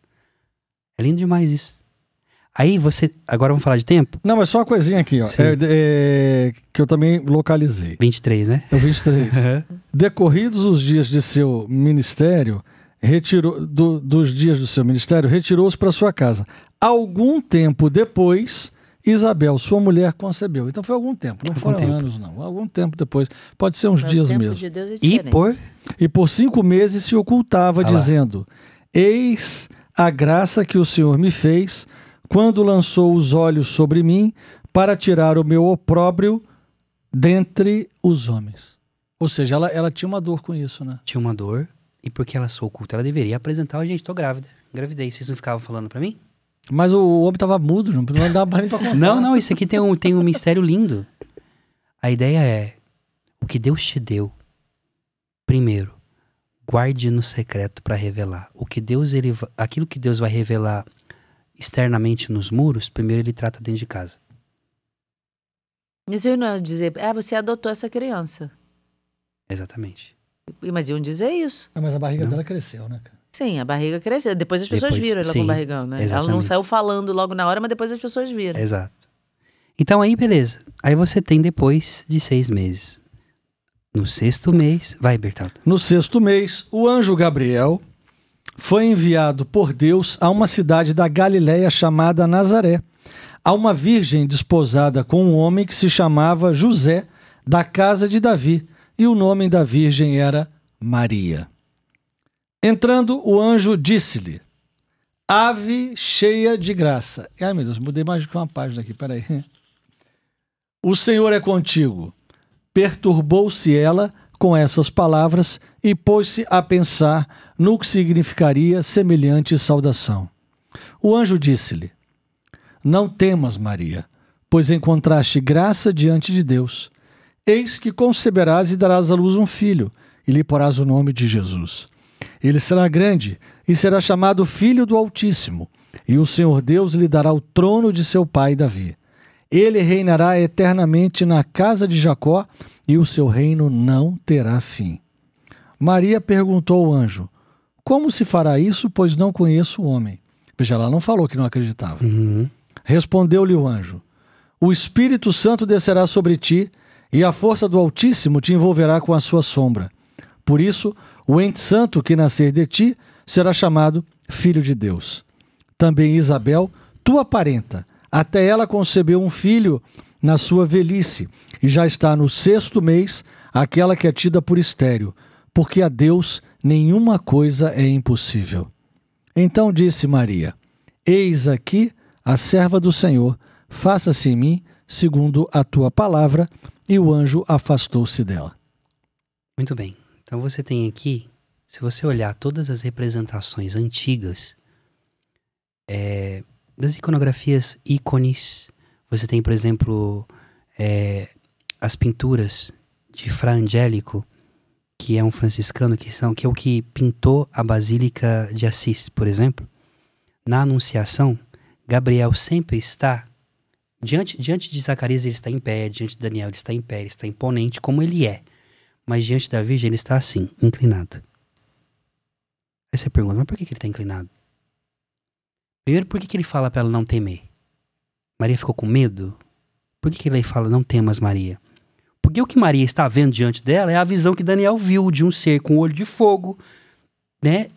É lindo demais isso. Aí você. Agora vamos falar de tempo? Não, mas só uma coisinha aqui, ó. É, é, que eu também localizei. 23, né? É 23. <laughs> Decorridos os dias de seu ministério, retirou do, dos dias do seu ministério, retirou-se para sua casa. Algum tempo depois, Isabel, sua mulher, concebeu. Então foi algum tempo, não algum foram tempo. anos, não. Algum tempo depois. Pode ser uns Mas dias mesmo. De é e por? E por cinco meses se ocultava, ah dizendo: lá. Eis a graça que o Senhor me fez quando lançou os olhos sobre mim para tirar o meu opróbrio dentre os homens. Ou seja, ela, ela tinha uma dor com isso, né? Tinha uma dor. E porque ela é sou oculta, ela deveria apresentar, oh, gente, tô grávida, gravidez, vocês não ficavam falando para mim? Mas o homem tava mudo, não dava nem pra contar. não, não, isso aqui tem um, tem um mistério lindo. A ideia é, o que Deus te deu, primeiro, guarde no secreto para revelar. O que Deus ele, aquilo que Deus vai revelar externamente nos muros, primeiro ele trata dentro de casa. Mas eu não é dizer, ah, você adotou essa criança. Exatamente. Mas iam dizer isso. Ah, mas a barriga não. dela cresceu, né, cara? Sim, a barriga cresceu. Depois as pessoas depois, viram ela sim, com o barrigão, né? Exatamente. Ela não saiu falando logo na hora, mas depois as pessoas viram. Exato. Então aí, beleza. Aí você tem depois de seis meses. No sexto mês. Vai, Bertaldo. No sexto mês, o anjo Gabriel foi enviado por Deus a uma cidade da Galiléia chamada Nazaré, a uma virgem desposada com um homem que se chamava José, da casa de Davi e o nome da virgem era Maria. Entrando, o anjo disse-lhe: Ave cheia de graça. Ai, meu Deus, mudei mais do que uma página aqui, peraí. <laughs> O Senhor é contigo. Perturbou-se ela com essas palavras e pôs-se a pensar no que significaria semelhante saudação. O anjo disse-lhe: Não temas, Maria, pois encontraste graça diante de Deus. Eis que conceberás e darás à luz um filho, e lhe porás o nome de Jesus. Ele será grande e será chamado Filho do Altíssimo, e o Senhor Deus lhe dará o trono de seu pai Davi. Ele reinará eternamente na casa de Jacó, e o seu reino não terá fim. Maria perguntou ao anjo: Como se fará isso, pois não conheço o homem? Veja, ela não falou que não acreditava. Uhum. Respondeu-lhe o anjo: O Espírito Santo descerá sobre ti e a força do Altíssimo te envolverá com a sua sombra. Por isso, o ente santo que nascer de ti será chamado Filho de Deus. Também Isabel, tua parenta, até ela concebeu um filho na sua velhice, e já está no sexto mês, aquela que é tida por estéreo, porque a Deus nenhuma coisa é impossível. Então disse Maria: Eis aqui a serva do Senhor, faça-se em mim segundo a tua palavra. E o anjo afastou-se dela. Muito bem. Então você tem aqui, se você olhar todas as representações antigas é, das iconografias ícones, você tem, por exemplo, é, as pinturas de Fra Angélico, que é um franciscano que são que é o que pintou a Basílica de Assis, por exemplo. Na Anunciação, Gabriel sempre está Diante, diante de Zacarias ele está em pé, diante de Daniel ele está em pé, ele está imponente como ele é. Mas diante da Virgem ele está assim, inclinado. Aí você é pergunta, mas por que, que ele está inclinado? Primeiro, por que, que ele fala para ela não temer? Maria ficou com medo? Por que, que ele fala, não temas Maria? Porque o que Maria está vendo diante dela é a visão que Daniel viu de um ser com olho de fogo, né?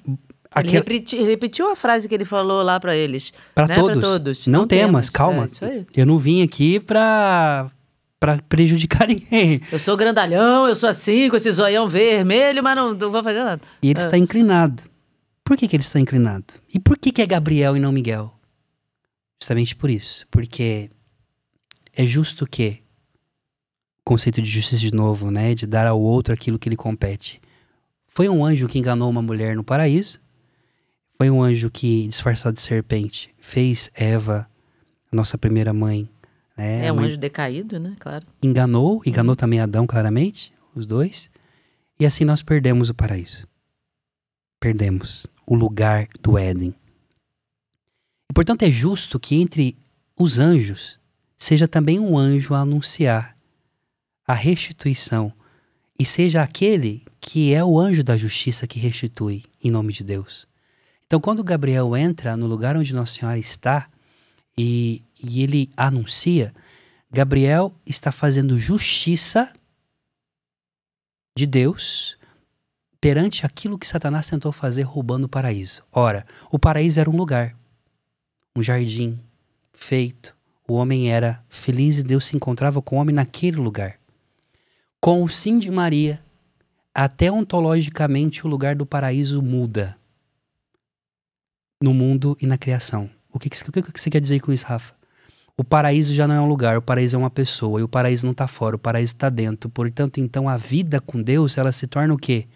Aquela... Ele, repeti, repetiu a frase que ele falou lá para eles. Para né? todos. todos. Não, não temas, temas, calma. É eu não vim aqui para para prejudicar <laughs> ninguém. Eu sou grandalhão, eu sou assim, com esse zoião vermelho, mas não, não vou fazer nada. E ele ah. está inclinado. Por que, que ele está inclinado? E por que, que é Gabriel e não Miguel? Justamente por isso. Porque é justo que o conceito de justiça de novo, né? De dar ao outro aquilo que lhe compete. Foi um anjo que enganou uma mulher no paraíso foi um anjo que, disfarçado de serpente, fez Eva, nossa primeira mãe. Né? É um mãe... anjo decaído, né? Claro. Enganou, uhum. enganou também Adão, claramente, os dois. E assim nós perdemos o paraíso. Perdemos o lugar do Éden. E, portanto, é justo que entre os anjos seja também um anjo a anunciar a restituição e seja aquele que é o anjo da justiça que restitui em nome de Deus. Então, quando Gabriel entra no lugar onde Nossa Senhora está e, e ele anuncia, Gabriel está fazendo justiça de Deus perante aquilo que Satanás tentou fazer roubando o paraíso. Ora, o paraíso era um lugar, um jardim feito. O homem era feliz e Deus se encontrava com o homem naquele lugar. Com o sim de Maria, até ontologicamente o lugar do paraíso muda no mundo e na criação. O que, que você quer dizer com isso, Rafa? O paraíso já não é um lugar, o paraíso é uma pessoa, e o paraíso não está fora, o paraíso está dentro. Portanto, então a vida com Deus, ela se torna o quê?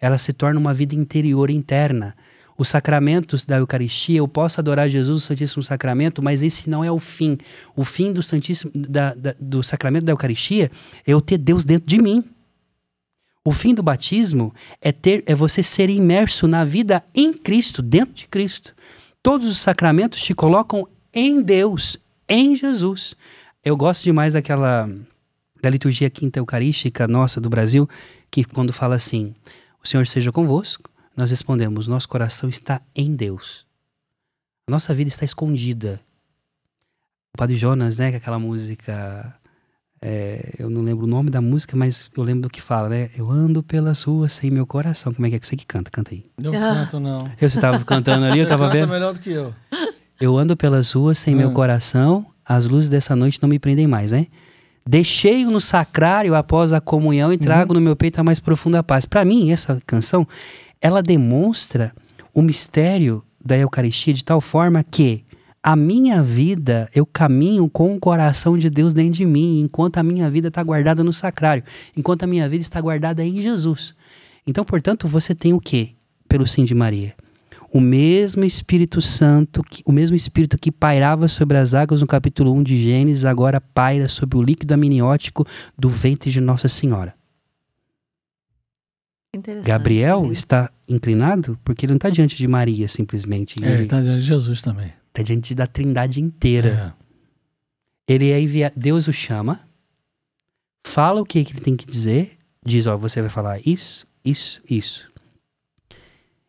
Ela se torna uma vida interior, interna. Os sacramentos da Eucaristia, eu posso adorar Jesus, o Santíssimo Sacramento, mas esse não é o fim. O fim do Santíssimo da, da, do Sacramento da Eucaristia é eu ter Deus dentro de mim. O fim do batismo é ter é você ser imerso na vida em Cristo, dentro de Cristo. Todos os sacramentos te colocam em Deus, em Jesus. Eu gosto demais daquela da liturgia quinta eucarística nossa do Brasil, que quando fala assim: "O Senhor seja convosco", nós respondemos: "Nosso coração está em Deus". A nossa vida está escondida. O Padre Jonas, né, com aquela música é, eu não lembro o nome da música, mas eu lembro do que fala, né? Eu ando pelas ruas sem meu coração. Como é que é que você que canta? Canta aí. Não canto, ah. não. Eu, você tava cantando ali, <laughs> você eu tava canta vendo. melhor do que eu. Eu ando pelas ruas sem hum. meu ah. coração, as luzes dessa noite não me prendem mais, né? Deixei-o no sacrário após a comunhão e uhum. trago uhum. no meu peito a mais profunda paz. Para mim, essa canção, ela demonstra o mistério da Eucaristia de tal forma que a minha vida, eu caminho com o coração de Deus dentro de mim, enquanto a minha vida está guardada no sacrário, enquanto a minha vida está guardada em Jesus. Então, portanto, você tem o quê? Pelo sim de Maria. O mesmo Espírito Santo, que, o mesmo Espírito que pairava sobre as águas no capítulo 1 de Gênesis, agora paira sobre o líquido amniótico do ventre de Nossa Senhora. Gabriel né? está inclinado porque ele não está diante de Maria simplesmente. É, ele está diante de Jesus também. É diante da trindade inteira. É. Ele é enviado, Deus o chama, fala o que ele tem que dizer, diz, ó, você vai falar isso, isso, isso.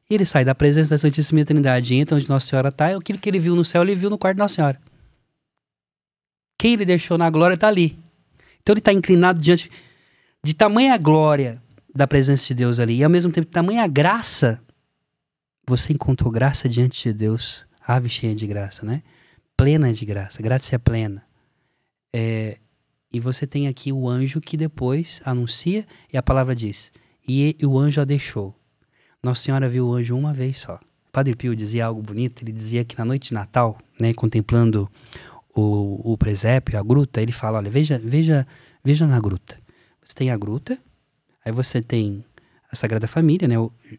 Ele sai da presença da Santíssima Trindade, entra onde Nossa Senhora está, e aquilo que ele viu no céu, ele viu no quarto de Nossa Senhora. Quem ele deixou na glória está ali. Então ele está inclinado diante de tamanha glória da presença de Deus ali, e ao mesmo tempo de tamanha graça, você encontrou graça diante de Deus ave cheia de graça, né? Plena de graça, graça é plena. É, e você tem aqui o anjo que depois anuncia e a palavra diz: e o anjo a deixou. Nossa Senhora viu o anjo uma vez só. Padre Pio dizia algo bonito, ele dizia que na noite de Natal, né, contemplando o, o presépio, a gruta, ele fala, olha, veja, veja, veja na gruta. Você tem a gruta, aí você tem a Sagrada Família, né,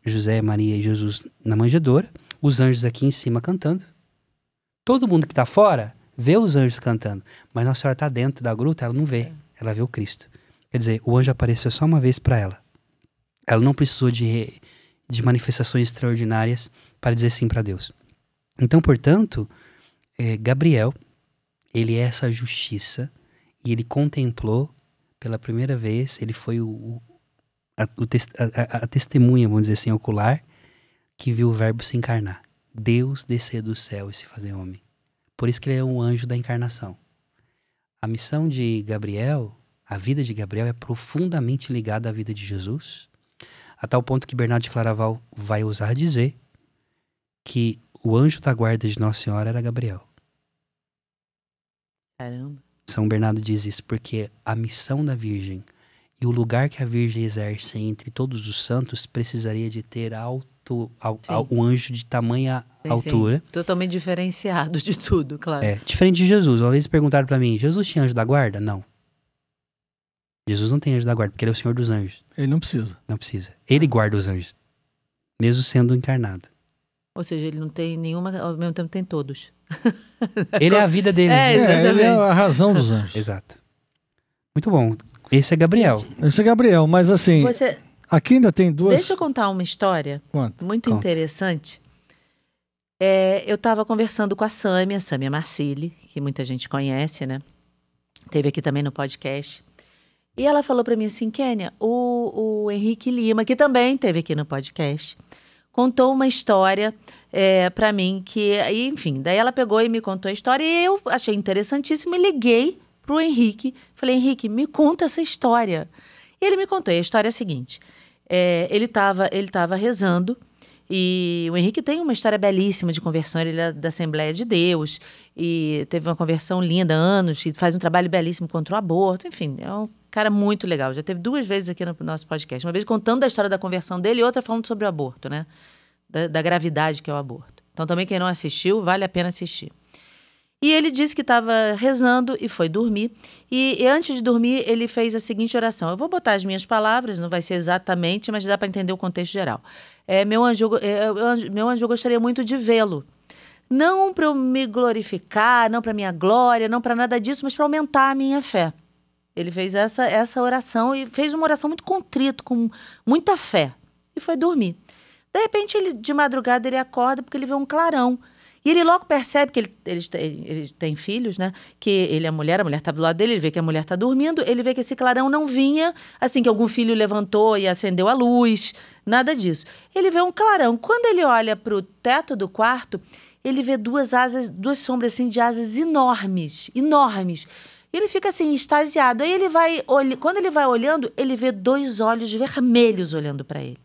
José, Maria e Jesus na manjedoura, os anjos aqui em cima cantando. Todo mundo que está fora vê os anjos cantando, mas Nossa Senhora está dentro da gruta, ela não vê, ela vê o Cristo. Quer dizer, o anjo apareceu só uma vez para ela. Ela não precisou de, de manifestações extraordinárias para dizer sim para Deus. Então, portanto, é, Gabriel, ele é essa justiça e ele contemplou pela primeira vez, ele foi o, o a, a, a, testemunha, vamos dizer assim, ocular que viu o Verbo se encarnar, Deus descer do céu e se fazer homem. Por isso que ele é um anjo da encarnação. A missão de Gabriel, a vida de Gabriel é profundamente ligada à vida de Jesus, a tal ponto que Bernardo de Claraval vai ousar dizer que o anjo da guarda de Nossa Senhora era Gabriel. Caramba. São Bernardo diz isso porque a missão da Virgem e o lugar que a Virgem exerce entre todos os santos precisaria de ter a visto ao, ao, um anjo de tamanha sim, altura. Sim. Totalmente diferenciado de tudo, claro. É, diferente de Jesus. Uma vez perguntaram para mim: Jesus tinha anjo da guarda? Não. Jesus não tem anjo da guarda, porque ele é o Senhor dos anjos. Ele não precisa. Não precisa. Ele guarda os anjos, mesmo sendo encarnado. Ou seja, ele não tem nenhuma, ao mesmo tempo tem todos. <laughs> ele é a vida deles. É, exatamente. É, ele é a razão dos anjos. Exato. Muito bom. Esse é Gabriel. Esse é Gabriel, mas assim. Você... Aqui ainda tem duas. Deixa eu contar uma história Quanto? muito Conta. interessante. É, eu estava conversando com a Sâmia, Sâmia Marcili, que muita gente conhece, né? Teve aqui também no podcast. E ela falou para mim assim, Kênia, o, o, Henrique Lima, que também teve aqui no podcast, contou uma história é, para mim que, enfim, daí ela pegou e me contou a história e eu achei interessantíssimo e liguei pro Henrique. Falei, Henrique, me conta essa história. E ele me contou. E a história é a seguinte: é, ele estava ele tava rezando. E o Henrique tem uma história belíssima de conversão. Ele é da Assembleia de Deus e teve uma conversão linda há anos e faz um trabalho belíssimo contra o aborto. Enfim, é um cara muito legal. Já teve duas vezes aqui no nosso podcast. Uma vez contando a história da conversão dele e outra falando sobre o aborto, né? Da, da gravidade que é o aborto. Então, também quem não assistiu, vale a pena assistir. E ele disse que estava rezando e foi dormir. E, e, antes de dormir, ele fez a seguinte oração. Eu vou botar as minhas palavras, não vai ser exatamente, mas dá para entender o contexto geral. É, meu, anjo, é, meu anjo, eu gostaria muito de vê-lo. Não para eu me glorificar, não para minha glória, não para nada disso, mas para aumentar a minha fé. Ele fez essa, essa oração e fez uma oração muito contrito, com muita fé. E foi dormir. De repente, ele, de madrugada, ele acorda porque ele vê um clarão. E ele logo percebe que ele, ele, ele, tem filhos, né? Que ele é mulher, a mulher está do lado dele, ele vê que a mulher está dormindo, ele vê que esse clarão não vinha, assim, que algum filho levantou e acendeu a luz, nada disso. Ele vê um clarão. Quando ele olha para o teto do quarto, ele vê duas asas, duas sombras, assim, de asas enormes, enormes. E ele fica assim, extasiado. Aí ele vai, quando ele vai olhando, ele vê dois olhos vermelhos olhando para ele.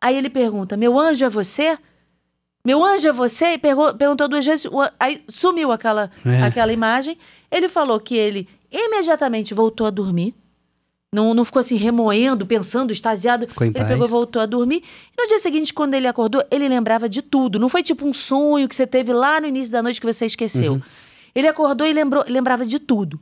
Aí ele pergunta: Meu anjo é você? Meu anjo é você? E perguntou, perguntou duas vezes, aí sumiu aquela, é. aquela imagem. Ele falou que ele imediatamente voltou a dormir. Não, não ficou assim remoendo, pensando, extasiado. ele pegou pegou voltou a dormir. E no dia seguinte, quando ele acordou, ele lembrava de tudo. Não foi tipo um sonho que você teve lá no início da noite que você esqueceu. Uhum. Ele acordou e lembrou, lembrava de tudo.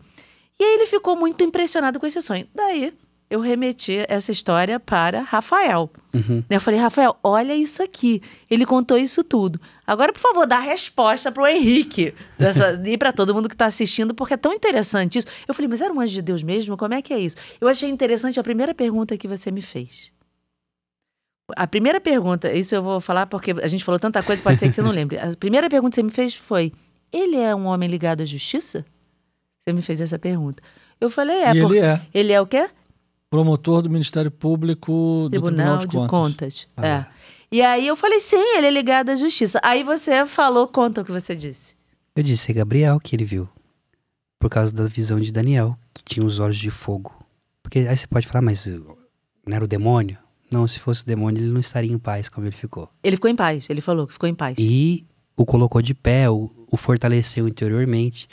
E aí ele ficou muito impressionado com esse sonho. Daí, eu remeti essa história para Rafael. Uhum. Né, eu falei, Rafael, olha isso aqui. Ele contou isso tudo. Agora, por favor, dá a resposta para o Henrique dessa, e para todo mundo que está assistindo, porque é tão interessante isso. Eu falei, mas era um anjo de Deus mesmo? Como é que é isso? Eu achei interessante a primeira pergunta que você me fez. A primeira pergunta, isso eu vou falar porque a gente falou tanta coisa, pode ser que você não lembre. <laughs> A primeira pergunta que você me fez foi: ele é um homem ligado à justiça? Você me fez essa pergunta. Eu falei, é. Ele é. Ele é o quê? promotor do Ministério Público do Tribunal, Tribunal de, de Contas. Contas. Ah, é. E aí eu falei, sim, ele é ligado à justiça. Aí você falou, conta o que você disse. Eu disse, é Gabriel que ele viu. Por causa da visão de Daniel, que tinha os olhos de fogo. Porque aí você pode falar, mas não era o demônio? Não, se fosse o demônio, ele não estaria em paz como ele ficou. Ele ficou em paz, ele falou que ficou em paz. E o colocou de pé, o, o fortaleceu interiormente.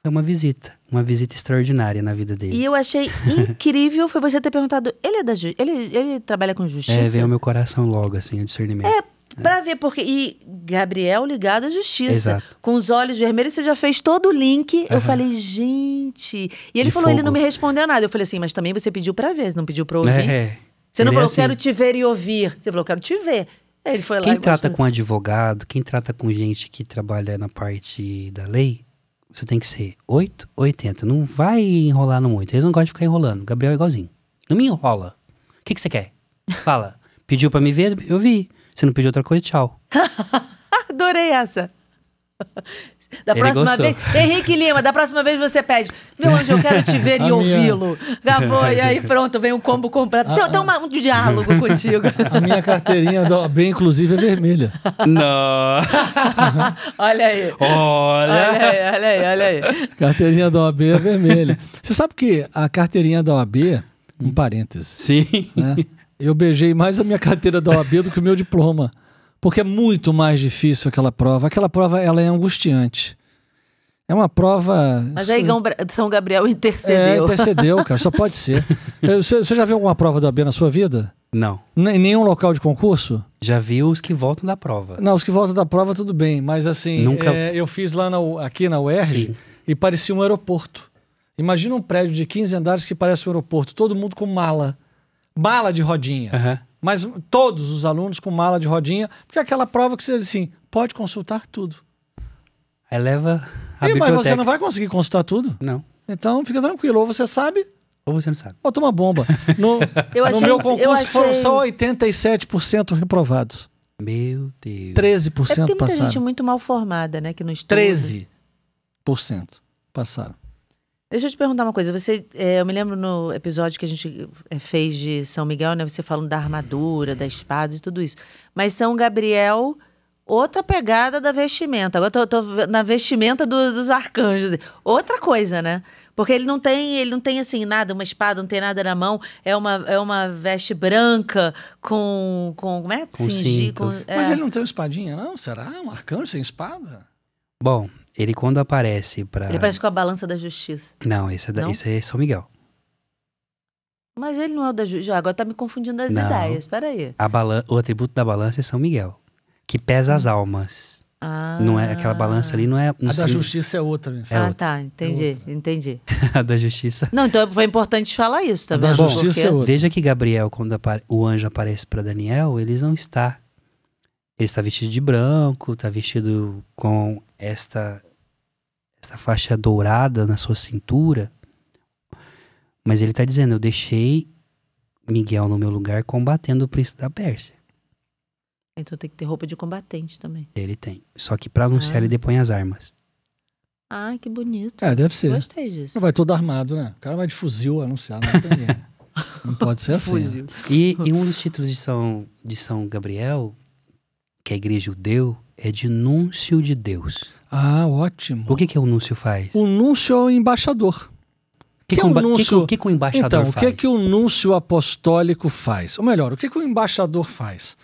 Foi uma visita, uma visita extraordinária na vida dele. E eu achei <laughs> incrível foi você ter perguntado, ele é da ele, ele trabalha com é, justiça? É, veio ao meu coração logo, assim, o discernimento. É, é, Pra ver, porque. E Gabriel ligado à justiça. Exato. Com os olhos vermelhos, você já fez todo o link. Uhum. Eu falei, gente. E ele De falou, fogo. ele não me respondeu nada. Eu falei assim, mas também você pediu pra ver, você não pediu pra ouvir. É. é. Você não ele falou, é assim. quero te ver e ouvir. Você falou, quero te ver. ele foi lá. Quem trata mostrou. com advogado, quem trata com gente que trabalha na parte da lei, você tem que ser 8, 80. Não vai enrolar no muito. Eles não gostam de ficar enrolando. Gabriel é igualzinho. Não me enrola. O que, que você quer? Fala. <laughs> Pediu pra me ver? Eu vi. Você não pediu outra coisa? Tchau. <laughs> Adorei essa. Da Ele próxima gostou. vez. Henrique Lima, da próxima vez você pede. Meu anjo, eu quero te <laughs> ver e ouvi-lo. Acabou. <laughs> E aí pronto, vem um combo completo. Tem, tem uma, um diálogo contigo. <laughs> A minha carteirinha do bem, inclusive, é vermelha. Não. olha aí. Olha. olha aí, olha aí, olha aí. Carteirinha da OAB é vermelha. Você sabe que a carteirinha da OAB, um parênteses. Sim. Né? Eu beijei mais a minha carteira da OAB do que o meu diploma porque é muito mais difícil aquela prova. Aquela prova ela é angustiante. É uma prova. Mas aí São Gabriel é, intercedeu. É, intercedeu, cara, só pode ser. <laughs> Você, você já viu alguma prova do AB na sua vida? Não. Em nenhum local de concurso? Já vi os que voltam da prova. Não, os que voltam da prova, tudo bem. Mas assim, Nunca... é, eu fiz lá na, aqui na UERJ Sim. e parecia um aeroporto. Imagina um prédio de 15 andares que parece um aeroporto, todo mundo com mala. Bala de rodinha. Uhum mas todos os alunos com mala de rodinha, porque é aquela prova que você diz assim, pode consultar tudo. Aí leva a Ih, Mas você não vai conseguir consultar tudo? Não. Então fica tranquilo, ou você sabe... Ou você não sabe. bota uma bomba. <laughs> No, achei, no meu concurso achei... foram só 87% reprovados. Meu Deus. 13% passaram. É tem muita passaram. gente muito mal formada, né, que não estuda. 13% passaram. Deixa eu te perguntar uma coisa. Você, é, eu me lembro no episódio que a gente eh, fez de São Miguel, né? Você falando da armadura, da espada e tudo isso. Mas São Gabriel, outra pegada da vestimenta. Agora eu tô, tô na vestimenta do, dos arcanjos. Outra coisa, né? Porque ele não tem, ele não tem assim nada, uma espada, não tem nada na mão. É uma, é uma veste branca com, com como é? Com Cingir, com, é. Mas ele não tem uma espadinha, não? Será? Um arcanjo sem espada? Bom, ele quando aparece para Ele aparece com a balança da justiça. Não, esse é, da, esse é São Miguel. Mas ele não é o da justiça. Agora tá me confundindo as não. ideias. Espera aí. A balan... O atributo da balança é São Miguel, que pesa as hum. almas. Ah. Não é aquela balança ali, não é. Não a sei. da justiça é outra. Né? Ah, tá, é ah, outra. tá, entendi, é entendi. <laughs> a da justiça. Não, então foi importante falar isso também. Tá a da justiça porque... é outra. Veja que Gabriel, quando o anjo aparece para Daniel, eles não está. Ele está vestido de branco, está vestido com esta essa faixa dourada na sua cintura. Mas ele está dizendo: Eu deixei Miguel no meu lugar combatendo o príncipe da Pérsia. Então tem que ter roupa de combatente também. Ele tem. Só que para anunciar, ah. ele depõe as armas. Ah, que bonito. É, deve ser. Gostei disso. Não vai todo armado, né? O cara vai de fuzil anunciar, não tem ninguém. <laughs> Não pode ser assim. Né? E, e, um dos títulos de São, de São Gabriel, que a igreja o deu, é de Núncio de Deus. Ah, ótimo. O que, que o núncio faz? O núncio é o embaixador. Que que, é que, o que, que, o embaixador então, faz? Então, o que, é que o núncio apostólico faz? Ou melhor, o que, que o embaixador faz?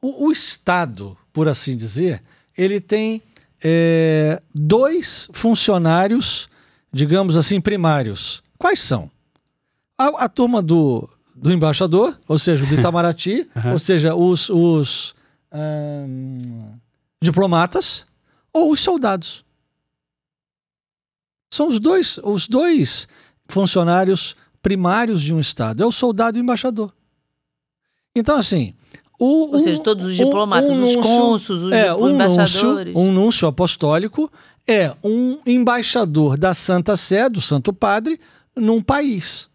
O, o Estado, por assim dizer, ele tem é, dois funcionários, digamos assim, primários. Quais são? A, a turma do, do embaixador, ou seja, do Itamaraty, uhum. <laughs> ou seja, os, os um, diplomatas, ou os soldados. São os dois, os dois funcionários primários de um Estado: é o soldado e o embaixador. Então, assim. O, Ou seja, todos os diplomatas, um, é, um os cônsuls, os um embaixadores. Núncio, um núncio apostólico é um embaixador da Santa Sé, do Santo Padre, num país.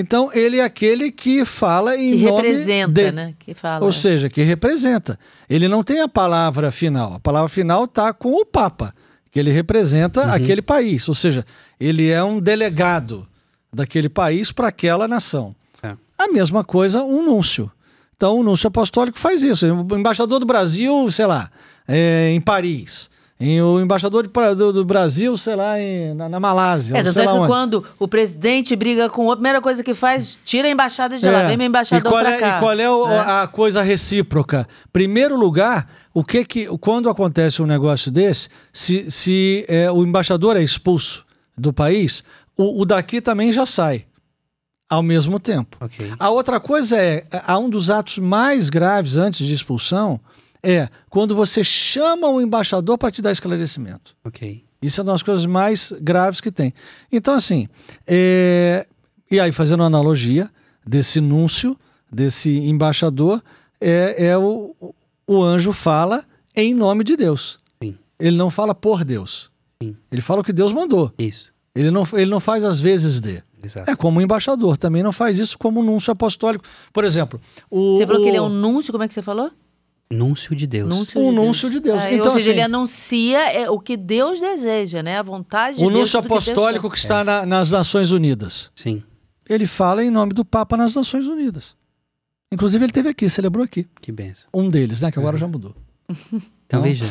Então, ele é aquele que fala em que nome representa, de... né? Que fala. Ou né? seja, que representa. Ele não tem a palavra final. A palavra final está com o Papa, que ele representa uhum. aquele país. Ou seja, ele é um delegado daquele país para aquela nação. É. A mesma coisa um núncio. Então, o núncio apostólico faz isso. O embaixador do Brasil, sei lá, é, em Paris em o embaixador de, do, do, Brasil, sei lá, em, na, na, Malásia. É, tanto é que onde. quando o presidente briga com o a primeira coisa que faz, tira a embaixada de é. lá, vem meu embaixador é, e qual é, cá. E qual é, o, é. a coisa recíproca? Primeiro lugar, o que que, quando acontece um negócio desse, se, se é, o embaixador é expulso do país, o, o daqui também já sai ao mesmo tempo. Okay. A outra coisa é, a é, um dos atos mais graves antes de expulsão, é quando você chama o embaixador para te dar esclarecimento. Ok. Isso é uma das coisas mais graves que tem. Então, assim, é... e aí, fazendo uma analogia desse núncio, desse embaixador, é, é o, o anjo fala em nome de Deus. Sim. Ele não fala por Deus. Sim. Ele fala o que Deus mandou. Isso. Ele não, ele não faz às vezes de. Exato. É como um embaixador, também não faz isso como um núncio apostólico. Por exemplo, o. Você falou o... que ele é um núncio, como é que você falou? Núncio de Deus. Núncio um de núncio Deus. de Deus. É, então, ou seja, assim, ele anuncia é, o que Deus deseja, né? A vontade de Deus. O núncio apostólico que, que está é. na, nas Nações Unidas. Sim. Ele fala em nome do Papa nas Nações Unidas. Inclusive, ele teve aqui, celebrou aqui. Que benção. Um deles, né? Que agora uhum. já mudou. Então, então, veja,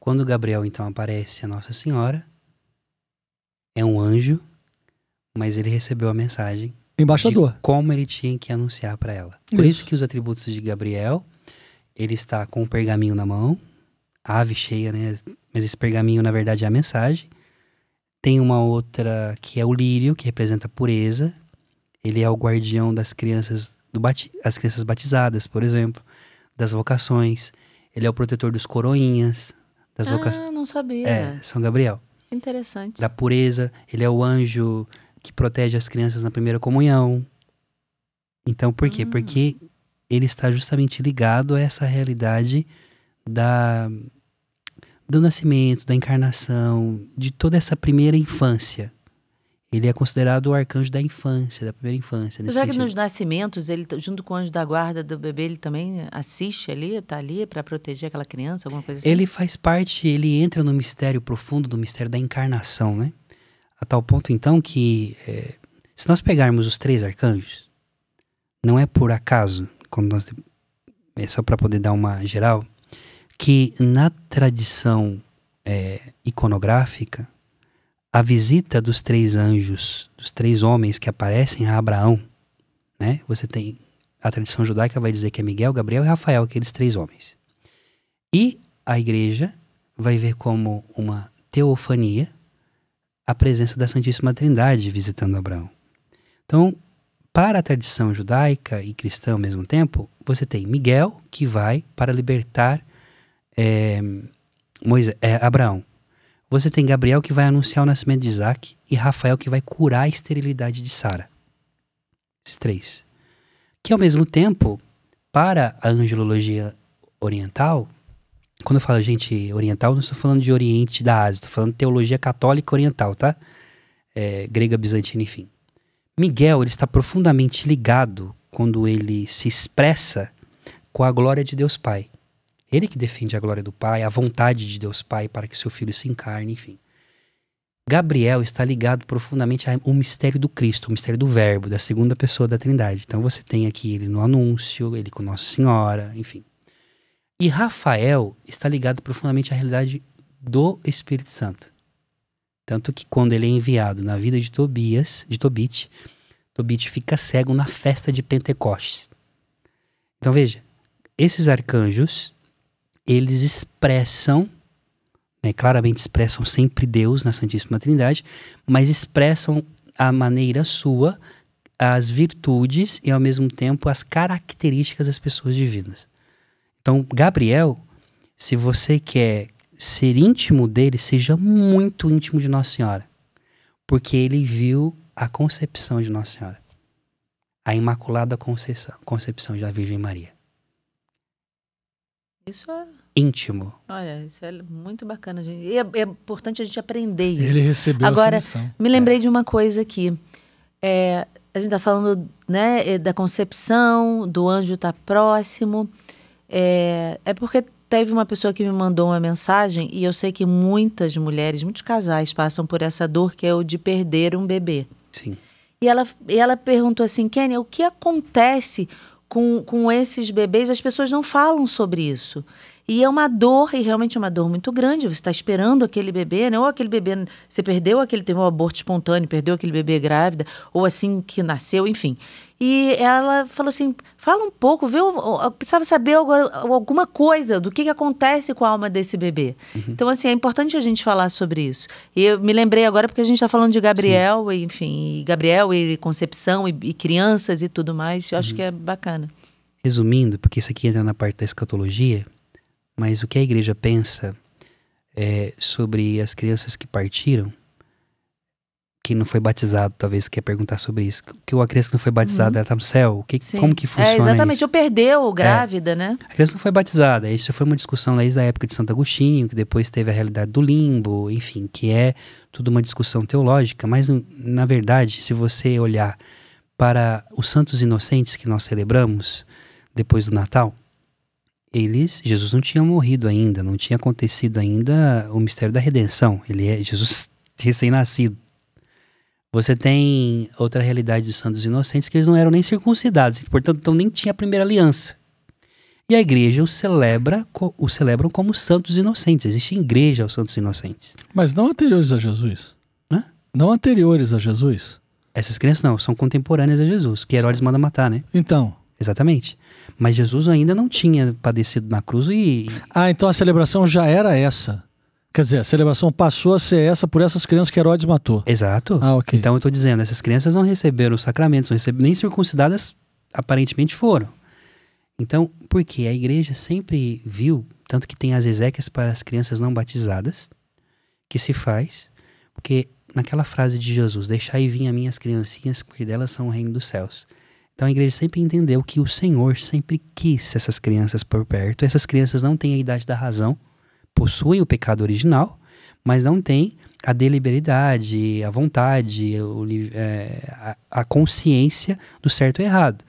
quando Gabriel então aparece a Nossa Senhora, é um anjo, mas ele recebeu a mensagem. Embaixador. como ele tinha que anunciar para ela. Por isso. isso que os atributos de Gabriel ele está com o pergaminho na mão, ave cheia, né? Mas esse pergaminho, na verdade, é a mensagem. Tem uma outra que é o lírio, que representa a pureza. Ele é o guardião das crianças do bati as crianças batizadas, por exemplo, das vocações. Ele é o protetor dos coroinhas, das ah, vocações. Ah, não sabia. É, São Gabriel. Interessante. Da pureza, ele é o anjo que protege as crianças na primeira comunhão. Então, por quê? Hum. Porque ele está justamente ligado a essa realidade da, do nascimento, da encarnação, de toda essa primeira infância. Ele é considerado o arcanjo da infância, da primeira infância. Nesse Será que nos nascimentos, ele, junto com o anjo da guarda do bebê, ele também assiste ali, está ali para proteger aquela criança, alguma coisa assim? Ele faz parte, ele entra no mistério profundo do mistério da encarnação, né? A tal ponto, então, que é, se nós pegarmos os três arcanjos, não é por acaso quando nós é só para poder dar uma geral, que na tradição é, iconográfica a visita dos três anjos, dos três homens que aparecem a Abraão, né? Você tem a tradição judaica vai dizer que é Miguel, Gabriel e Rafael, aqueles três homens. E a igreja vai ver como uma teofania a presença da Santíssima Trindade visitando Abraão. Então, para a tradição judaica e cristã ao mesmo tempo, você tem Miguel que vai para libertar é, Moisés, é, Abraão. Você tem Gabriel que vai anunciar o nascimento de Isaac e Rafael que vai curar a esterilidade de Sara. Esses três. Que ao mesmo tempo, para a angelologia oriental, quando eu falo gente oriental, não estou falando de Oriente da Ásia, estou falando de teologia católica oriental, tá? É, grega, bizantina, enfim. Miguel ele está profundamente ligado quando ele se expressa com a glória de Deus Pai. Ele que defende a glória do Pai, a vontade de Deus Pai para que seu filho se encarne, enfim. Gabriel está ligado profundamente ao mistério do Cristo, o mistério do Verbo, da segunda pessoa da Trindade. Então você tem aqui ele no anúncio, ele com Nossa Senhora, enfim. E Rafael está ligado profundamente à realidade do Espírito Santo. Tanto que quando ele é enviado na vida de Tobias, de Tobit, Tobit fica cego na festa de Pentecostes. Então veja, esses arcanjos, eles expressam, né, claramente expressam sempre Deus na Santíssima Trindade, mas expressam a maneira sua as virtudes e ao mesmo tempo as características das pessoas divinas. Então, Gabriel, se você quer ser íntimo dele seja muito íntimo de Nossa Senhora, porque ele viu a concepção de Nossa Senhora, a Imaculada Conceição, Concepção da Virgem Maria. Isso é íntimo. Olha, isso é muito bacana. Gente. E é, é, importante a gente aprender isso. Ele recebeu Agora, essa missão. me lembrei é. de uma coisa aqui. É, a gente está falando né, é, da concepção, do anjo estar tá próximo. É, é porque teve uma pessoa que me mandou uma mensagem e eu sei que muitas mulheres, muitos casais passam por essa dor que é o de perder um bebê. Sim. E ela, e ela perguntou assim, Kenny, o que acontece com, com esses bebês? As pessoas não falam sobre isso. E é uma dor, e realmente é uma dor muito grande. Você está esperando aquele bebê, né? Ou aquele bebê, você perdeu aquele, teve um aborto espontâneo, perdeu aquele bebê grávida, ou assim que nasceu, enfim. E ela falou assim: fala um pouco, viu? Eu precisava saber alguma coisa do que, que acontece com a alma desse bebê. Uhum. Então, assim, é importante a gente falar sobre isso. E eu me lembrei agora porque a gente está falando de Gabriel, e, enfim, e Gabriel e concepção e, e, crianças e tudo mais. Eu acho uhum. que é bacana. Resumindo, porque isso aqui entra na parte da escatologia, mas o que a igreja pensa é, sobre as crianças que partiram, que não foi batizado, talvez quer perguntar sobre isso. Que a criança que não foi batizada, uhum. ela está no céu. que, como que é, funciona? É, exatamente, isso? eu perdeu grávida, é. né? A criança não foi batizada. Isso foi uma discussão desde a época de Santo Agostinho, que depois teve a realidade do limbo, enfim, que é tudo uma discussão teológica. Mas, na verdade, se você olhar para os santos inocentes que nós celebramos depois do Natal, eles, Jesus não tinha morrido ainda, não tinha acontecido ainda o mistério da redenção. Ele é Jesus recém-nascido. Você tem outra realidade dos santos inocentes que eles não eram nem circuncidados, portanto, então nem tinha a primeira aliança. E a igreja os celebra, o celebram como santos inocentes. Existe igreja aos santos inocentes. Mas não anteriores a Jesus. Hã? Não anteriores a Jesus. Essas crianças não, são contemporâneas a Jesus, que Herodes manda matar, né? Então. Exatamente. Mas Jesus ainda não tinha padecido na cruz e. Ah, então a celebração já era essa. Quer dizer, a celebração passou a ser essa por essas crianças que Herodes matou. Exato. Ah, ok. Então eu estou dizendo, essas crianças não receberam os sacramentos, não receberam, nem circuncidadas aparentemente foram. Então, por quê? A igreja sempre viu, tanto que tem as exéquias para as crianças não batizadas, que se faz, porque naquela frase de Jesus, deixai vir a minhas criancinhas, porque delas são o reino dos céus. Então a igreja sempre entendeu que o Senhor sempre quis essas crianças por perto. Essas crianças não têm a idade da razão, possuem o pecado original, mas não têm a deliberidade, a vontade, é, a, a, consciência do certo e errado.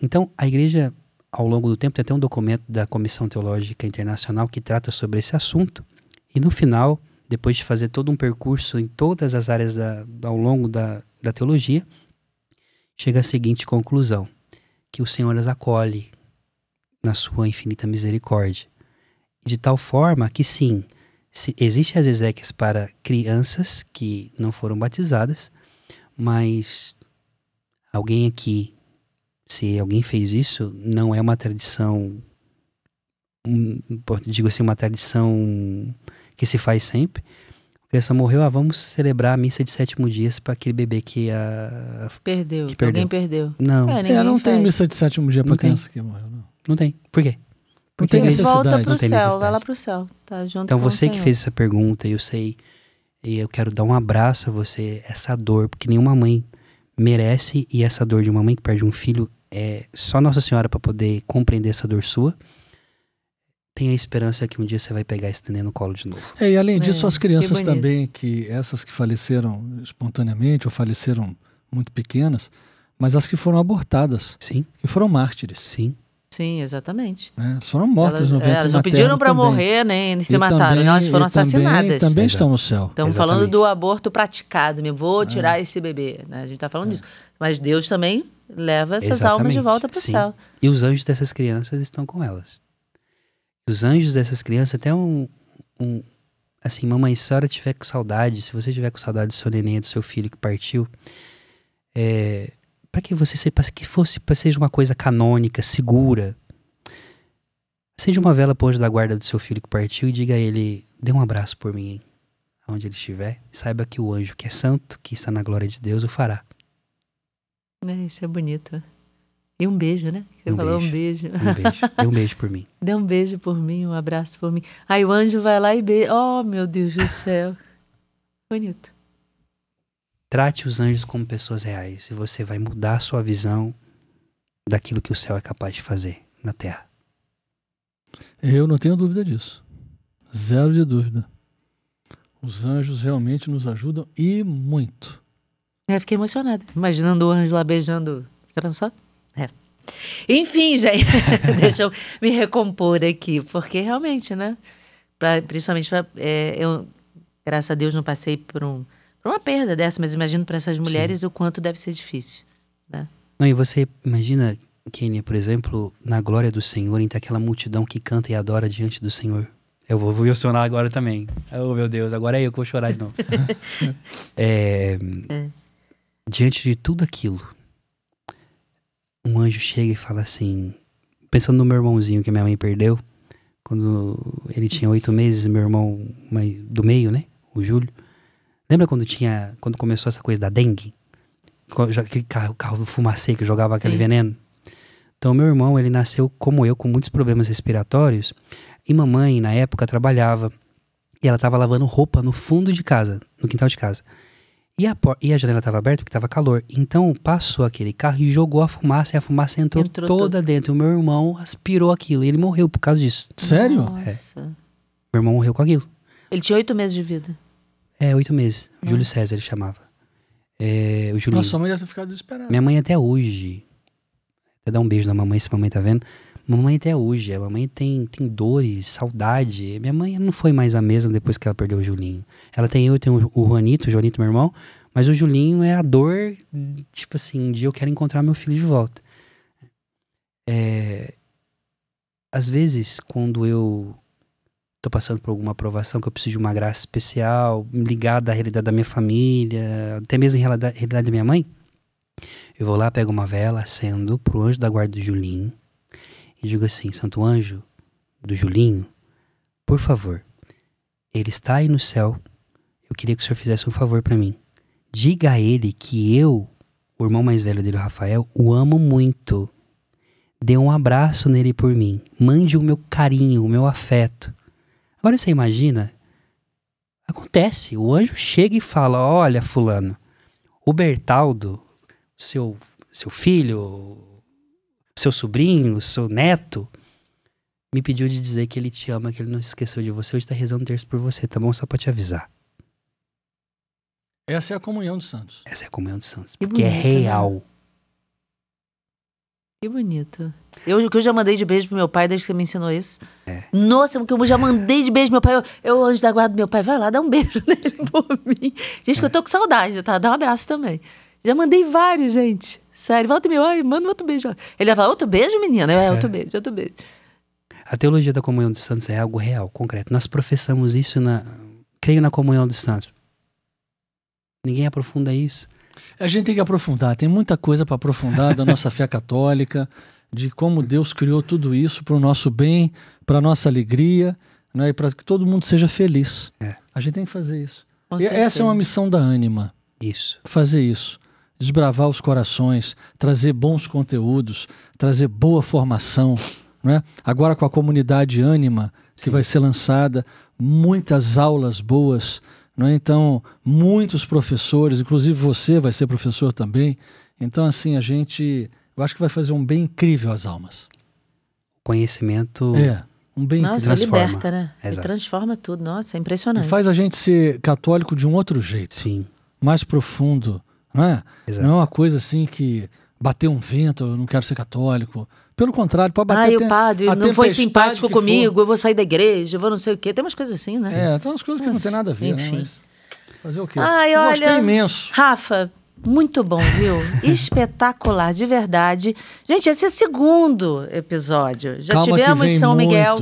Então a igreja, ao longo do tempo, tem até um documento da Comissão Teológica Internacional que trata sobre esse assunto. E no final, depois de fazer todo um percurso em todas as áreas da, ao longo da, da teologia, chega à seguinte conclusão: que o Senhor as acolhe na sua infinita misericórdia. De tal forma que, sim, se, existe as Ezequias para crianças que não foram batizadas, mas alguém aqui, se alguém fez isso, não é uma tradição, um, digo assim, uma tradição que se faz sempre, criança morreu, ah, vamos celebrar a missa de sétimo dia para aquele bebê que a perdeu, que perdeu. alguém perdeu. Não, é, é não faz. tem missa de sétimo dia para criança que morreu, não. Não tem. Por quê? Porque não tem necessidade. volta pro céu, vai lá pro céu, tá junto Então você que fez essa pergunta, eu sei, e eu quero dar um abraço a você, essa dor, porque nenhuma mãe merece e essa dor de uma mãe que perde um filho é só Nossa Senhora para poder compreender essa dor sua tenha esperança que um dia você vai pegar esse neném no colo de novo. É, e além disso, é, as crianças que também, que essas que faleceram espontaneamente ou faleceram muito pequenas, mas as que foram abortadas. Sim. Que foram mártires. Sim. Sim, exatamente. É, né? elas foram mortas elas, no ventre Elas não pediram para morrer, nem né, se e mataram, também, elas foram assassinadas. Também, também estão no céu. Estamos falando do aborto praticado, me vou é. tirar é. esse bebê. Né? A gente está falando é. disso. Mas Deus também leva essas exatamente. almas de volta para o céu. E os anjos dessas crianças estão com elas os anjos dessas crianças, até um, um assim, mamãe, se a senhora tiver com saudade, se você tiver com saudade do seu neném, do seu filho que partiu, é, para que você seja, que fosse, pra, seja uma coisa canônica, segura. Seja uma vela pro anjo da guarda do seu filho que partiu e diga a ele, dê um abraço por mim, aonde ele estiver, saiba que o anjo que é santo, que está na glória de Deus, o fará. É, isso é bonito. Dê um beijo, né? Você um falou beijo. um beijo. Um beijo. Dê um beijo por mim. <laughs> Dê um beijo por mim, um abraço por mim. Aí o anjo vai lá e beija. Oh, meu Deus do céu. Bonito. Trate os anjos como pessoas reais e você vai mudar a sua visão daquilo que o céu é capaz de fazer na terra. Eu não tenho dúvida disso. Zero de dúvida. Os anjos realmente nos ajudam e muito. Eu é, fiquei emocionada, imaginando o anjo lá beijando. Já pensou? Enfim, gente, <laughs> deixa eu me recompor aqui, porque realmente, né? Pra, principalmente pra, é, eu, graças a Deus, não passei por, um, por uma perda dessa, mas imagino para essas mulheres Sim. o quanto deve ser difícil, né? Não, e você imagina, Kenia, por exemplo, na glória do Senhor, entre aquela multidão que canta e adora diante do Senhor. Eu vou, emocionar agora também. Oh, meu Deus, agora é eu que vou chorar de novo. <laughs> <laughs> é, é. Diante de tudo aquilo, um anjo chega e fala assim, pensando no meu irmãozinho que minha mãe perdeu, quando ele tinha oito meses, meu irmão do meio, né? O Júlio. Lembra quando tinha, quando começou essa coisa da dengue? Aquele carro, carro do fumacê que jogava aquele Sim. veneno. Então, meu irmão, ele nasceu como eu, com muitos problemas respiratórios. E mamãe, na época, trabalhava. E ela estava lavando roupa no fundo de casa, no quintal de casa. E a, e a janela estava aberta porque estava calor. Então passou aquele carro e jogou a fumaça e a fumaça entrou, entrou toda todo. dentro. O meu irmão aspirou aquilo e ele morreu por causa disso. Sério? Nossa. É. Meu irmão morreu com aquilo. Ele tinha oito meses de vida. É, oito meses. Nossa. Júlio César ele chamava. É, o Julinho. Nossa, sua mãe deve ficar desesperada. Minha mãe até hoje. Até dar um beijo na mamãe, se a mamãe tá vendo. Mamãe até hoje, a mamãe tem, tem dores, saudade. Minha mãe não foi mais a mesma depois que ela perdeu o Julinho. Ela tem eu, tenho o Juanito, o Juanito, meu irmão, mas o Julinho é a dor, tipo assim, um dia eu quero encontrar meu filho de volta. É, às vezes, quando eu tô passando por alguma aprovação, que eu preciso de uma graça especial, ligada à realidade da minha família, até mesmo em realidade da minha mãe, eu vou lá, pego uma vela, acendo pro anjo da guarda do Julinho, e digo assim: Santo Anjo do Julinho, por favor, ele está aí no céu. Eu queria que o senhor fizesse um favor para mim. Diga a ele que eu, o irmão mais velho dele, o Rafael, o amo muito. Dê um abraço nele por mim. Mande o meu carinho, o meu afeto. Agora você imagina? Acontece. O anjo chega e fala: Olha, Fulano, o Bertaldo, seu, seu filho, seu sobrinho, seu neto, me pediu de dizer que ele te ama, que ele não se esqueceu de você, hoje está rezando terço por você, tá bom? Só para te avisar. Essa é a comunhão dos santos. Essa é a comunhão dos santos, que porque é bonito, é real. Né? Que bonito. Eu, que eu já mandei de beijo pro meu pai desde que você me ensinou isso. É. Nossa, que eu já é. mandei de beijo pro meu pai. Eu, eu, anjo da guarda do meu pai, vai lá, dá um beijo <laughs> nele por mim. Diz que eu tô com saudade, tá? Dá um abraço também. Já mandei vários, gente. Sério, volta e meia, ai, manda outro beijo. Ele vai falar, outro beijo, menina? Eu, é, outro é. beijo, outro beijo. A teologia da comunhão dos santos é algo real, concreto. Nós professamos isso na... Creio na comunhão dos santos. Ninguém aprofunda isso. A gente tem que aprofundar. Tem muita coisa para aprofundar da nossa fé <laughs> católica, de como Deus criou tudo isso para o nosso bem, para a nossa alegria, né? e para que todo mundo seja feliz. É. A gente tem que fazer isso. essa é uma missão da ânima. Isso. Fazer isso desbravar os corações, trazer bons conteúdos, trazer boa formação. Né? Agora com a comunidade Anima, que Sim. vai ser lançada, muitas aulas boas. Né? Então, muitos professores, inclusive você vai ser professor também. Então, assim, a gente. Eu acho que vai fazer um bem incrível às almas. Conhecimento. É. Um bem Nossa, transforma. liberta, né? Exato. E transforma tudo. Nossa, é impressionante. E faz a gente ser católico de um outro jeito. Sim. Mais profundo não é? Não é uma coisa assim que bater um vento, eu não quero ser católico. Pelo contrário, pode bater. Ah, o padre não foi simpático comigo, for. eu vou sair da igreja, eu vou não sei o quê. Tem umas coisas assim, né? É, tem umas coisas que mas, não tem nada a ver, né? enfim. né? Mas fazer o quê? Ai, eu olha, gostei imenso. Rafa, muito bom, viu? <laughs> Espetacular, de verdade. Gente, esse é o segundo episódio. Já Calma tivemos São Miguel,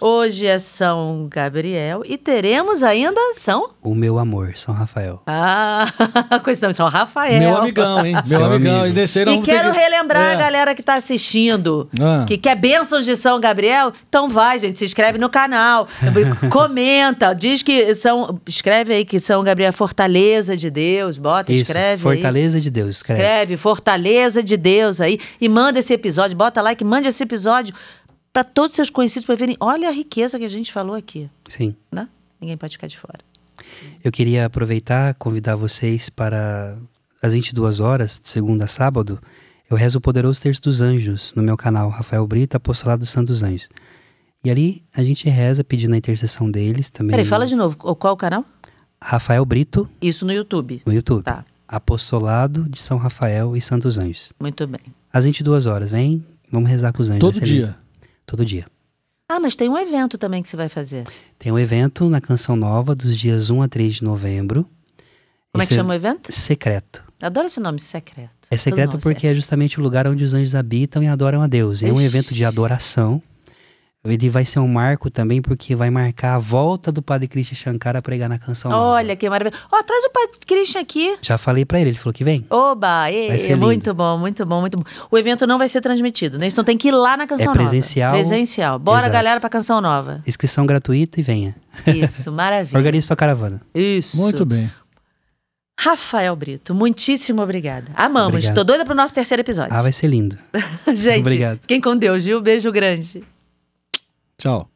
hoje é São Gabriel e teremos ainda São. O meu amor, São Rafael. Ah, <laughs> coisa São Rafael. Meu amigão, hein? Meu amigão. Amigo. E, desceram e quero que... relembrar é. a galera que está assistindo ah. que quer bênçãos de São Gabriel. Então vai, gente, se inscreve no canal, <laughs> comenta, diz que são. Escreve aí que São Gabriel é Fortaleza de Deus, bota, Isso, escreve. Fortaleza Fortaleza de Deus, escreve. Escreve, Fortaleza de Deus aí. E manda esse episódio, bota like, manda esse episódio para todos os seus conhecidos para verem. Olha a riqueza que a gente falou aqui. Sim. Né? Ninguém pode ficar de fora. Eu queria aproveitar, convidar vocês para às 22 horas, de segunda a sábado, eu rezo o poderoso terço dos anjos no meu canal, Rafael Brito, apostolado dos santos anjos. E ali a gente reza pedindo a intercessão deles também. Peraí, fala de novo, qual o canal? Rafael Brito. Isso no YouTube. No YouTube. Tá. Apostolado de São Rafael e Santos Anjos. Muito bem. Às 22 horas, vem? Vamos rezar com os anjos. Todo é dia? Todo dia. Ah, mas tem um evento também que você vai fazer. Tem um evento na Canção Nova, dos dias 1 a 3 de novembro. Como é Esse é que chama o evento? Secreto. Adoro esse nome, secreto. É secreto é porque é, é justamente o lugar onde os anjos habitam e adoram a Deus. Ixi. É um evento de adoração ele vai ser um marco também, porque vai marcar a volta do Padre Christian Shankara a pregar na canção. Olha nova. que maravilha. Ó, oh, traz o Padre Christian aqui. Já falei para ele, ele falou que vem. Oba, e, muito bom, muito bom, muito bom. O evento não vai ser transmitido, né? Então tem que ir lá na canção é presencial, nova. Presencial. Bora, Exato. galera, pra canção nova. Inscrição gratuita e venha. Isso, <laughs> maravilha. Organize sua caravana. Isso. Muito bem. Rafael Brito, muitíssimo obrigada. Amamos. Obrigado. Tô doida pro nosso terceiro episódio. Ah, vai ser lindo. <laughs> Gente, obrigado. fiquem com Deus, viu? Beijo grande. Ciao.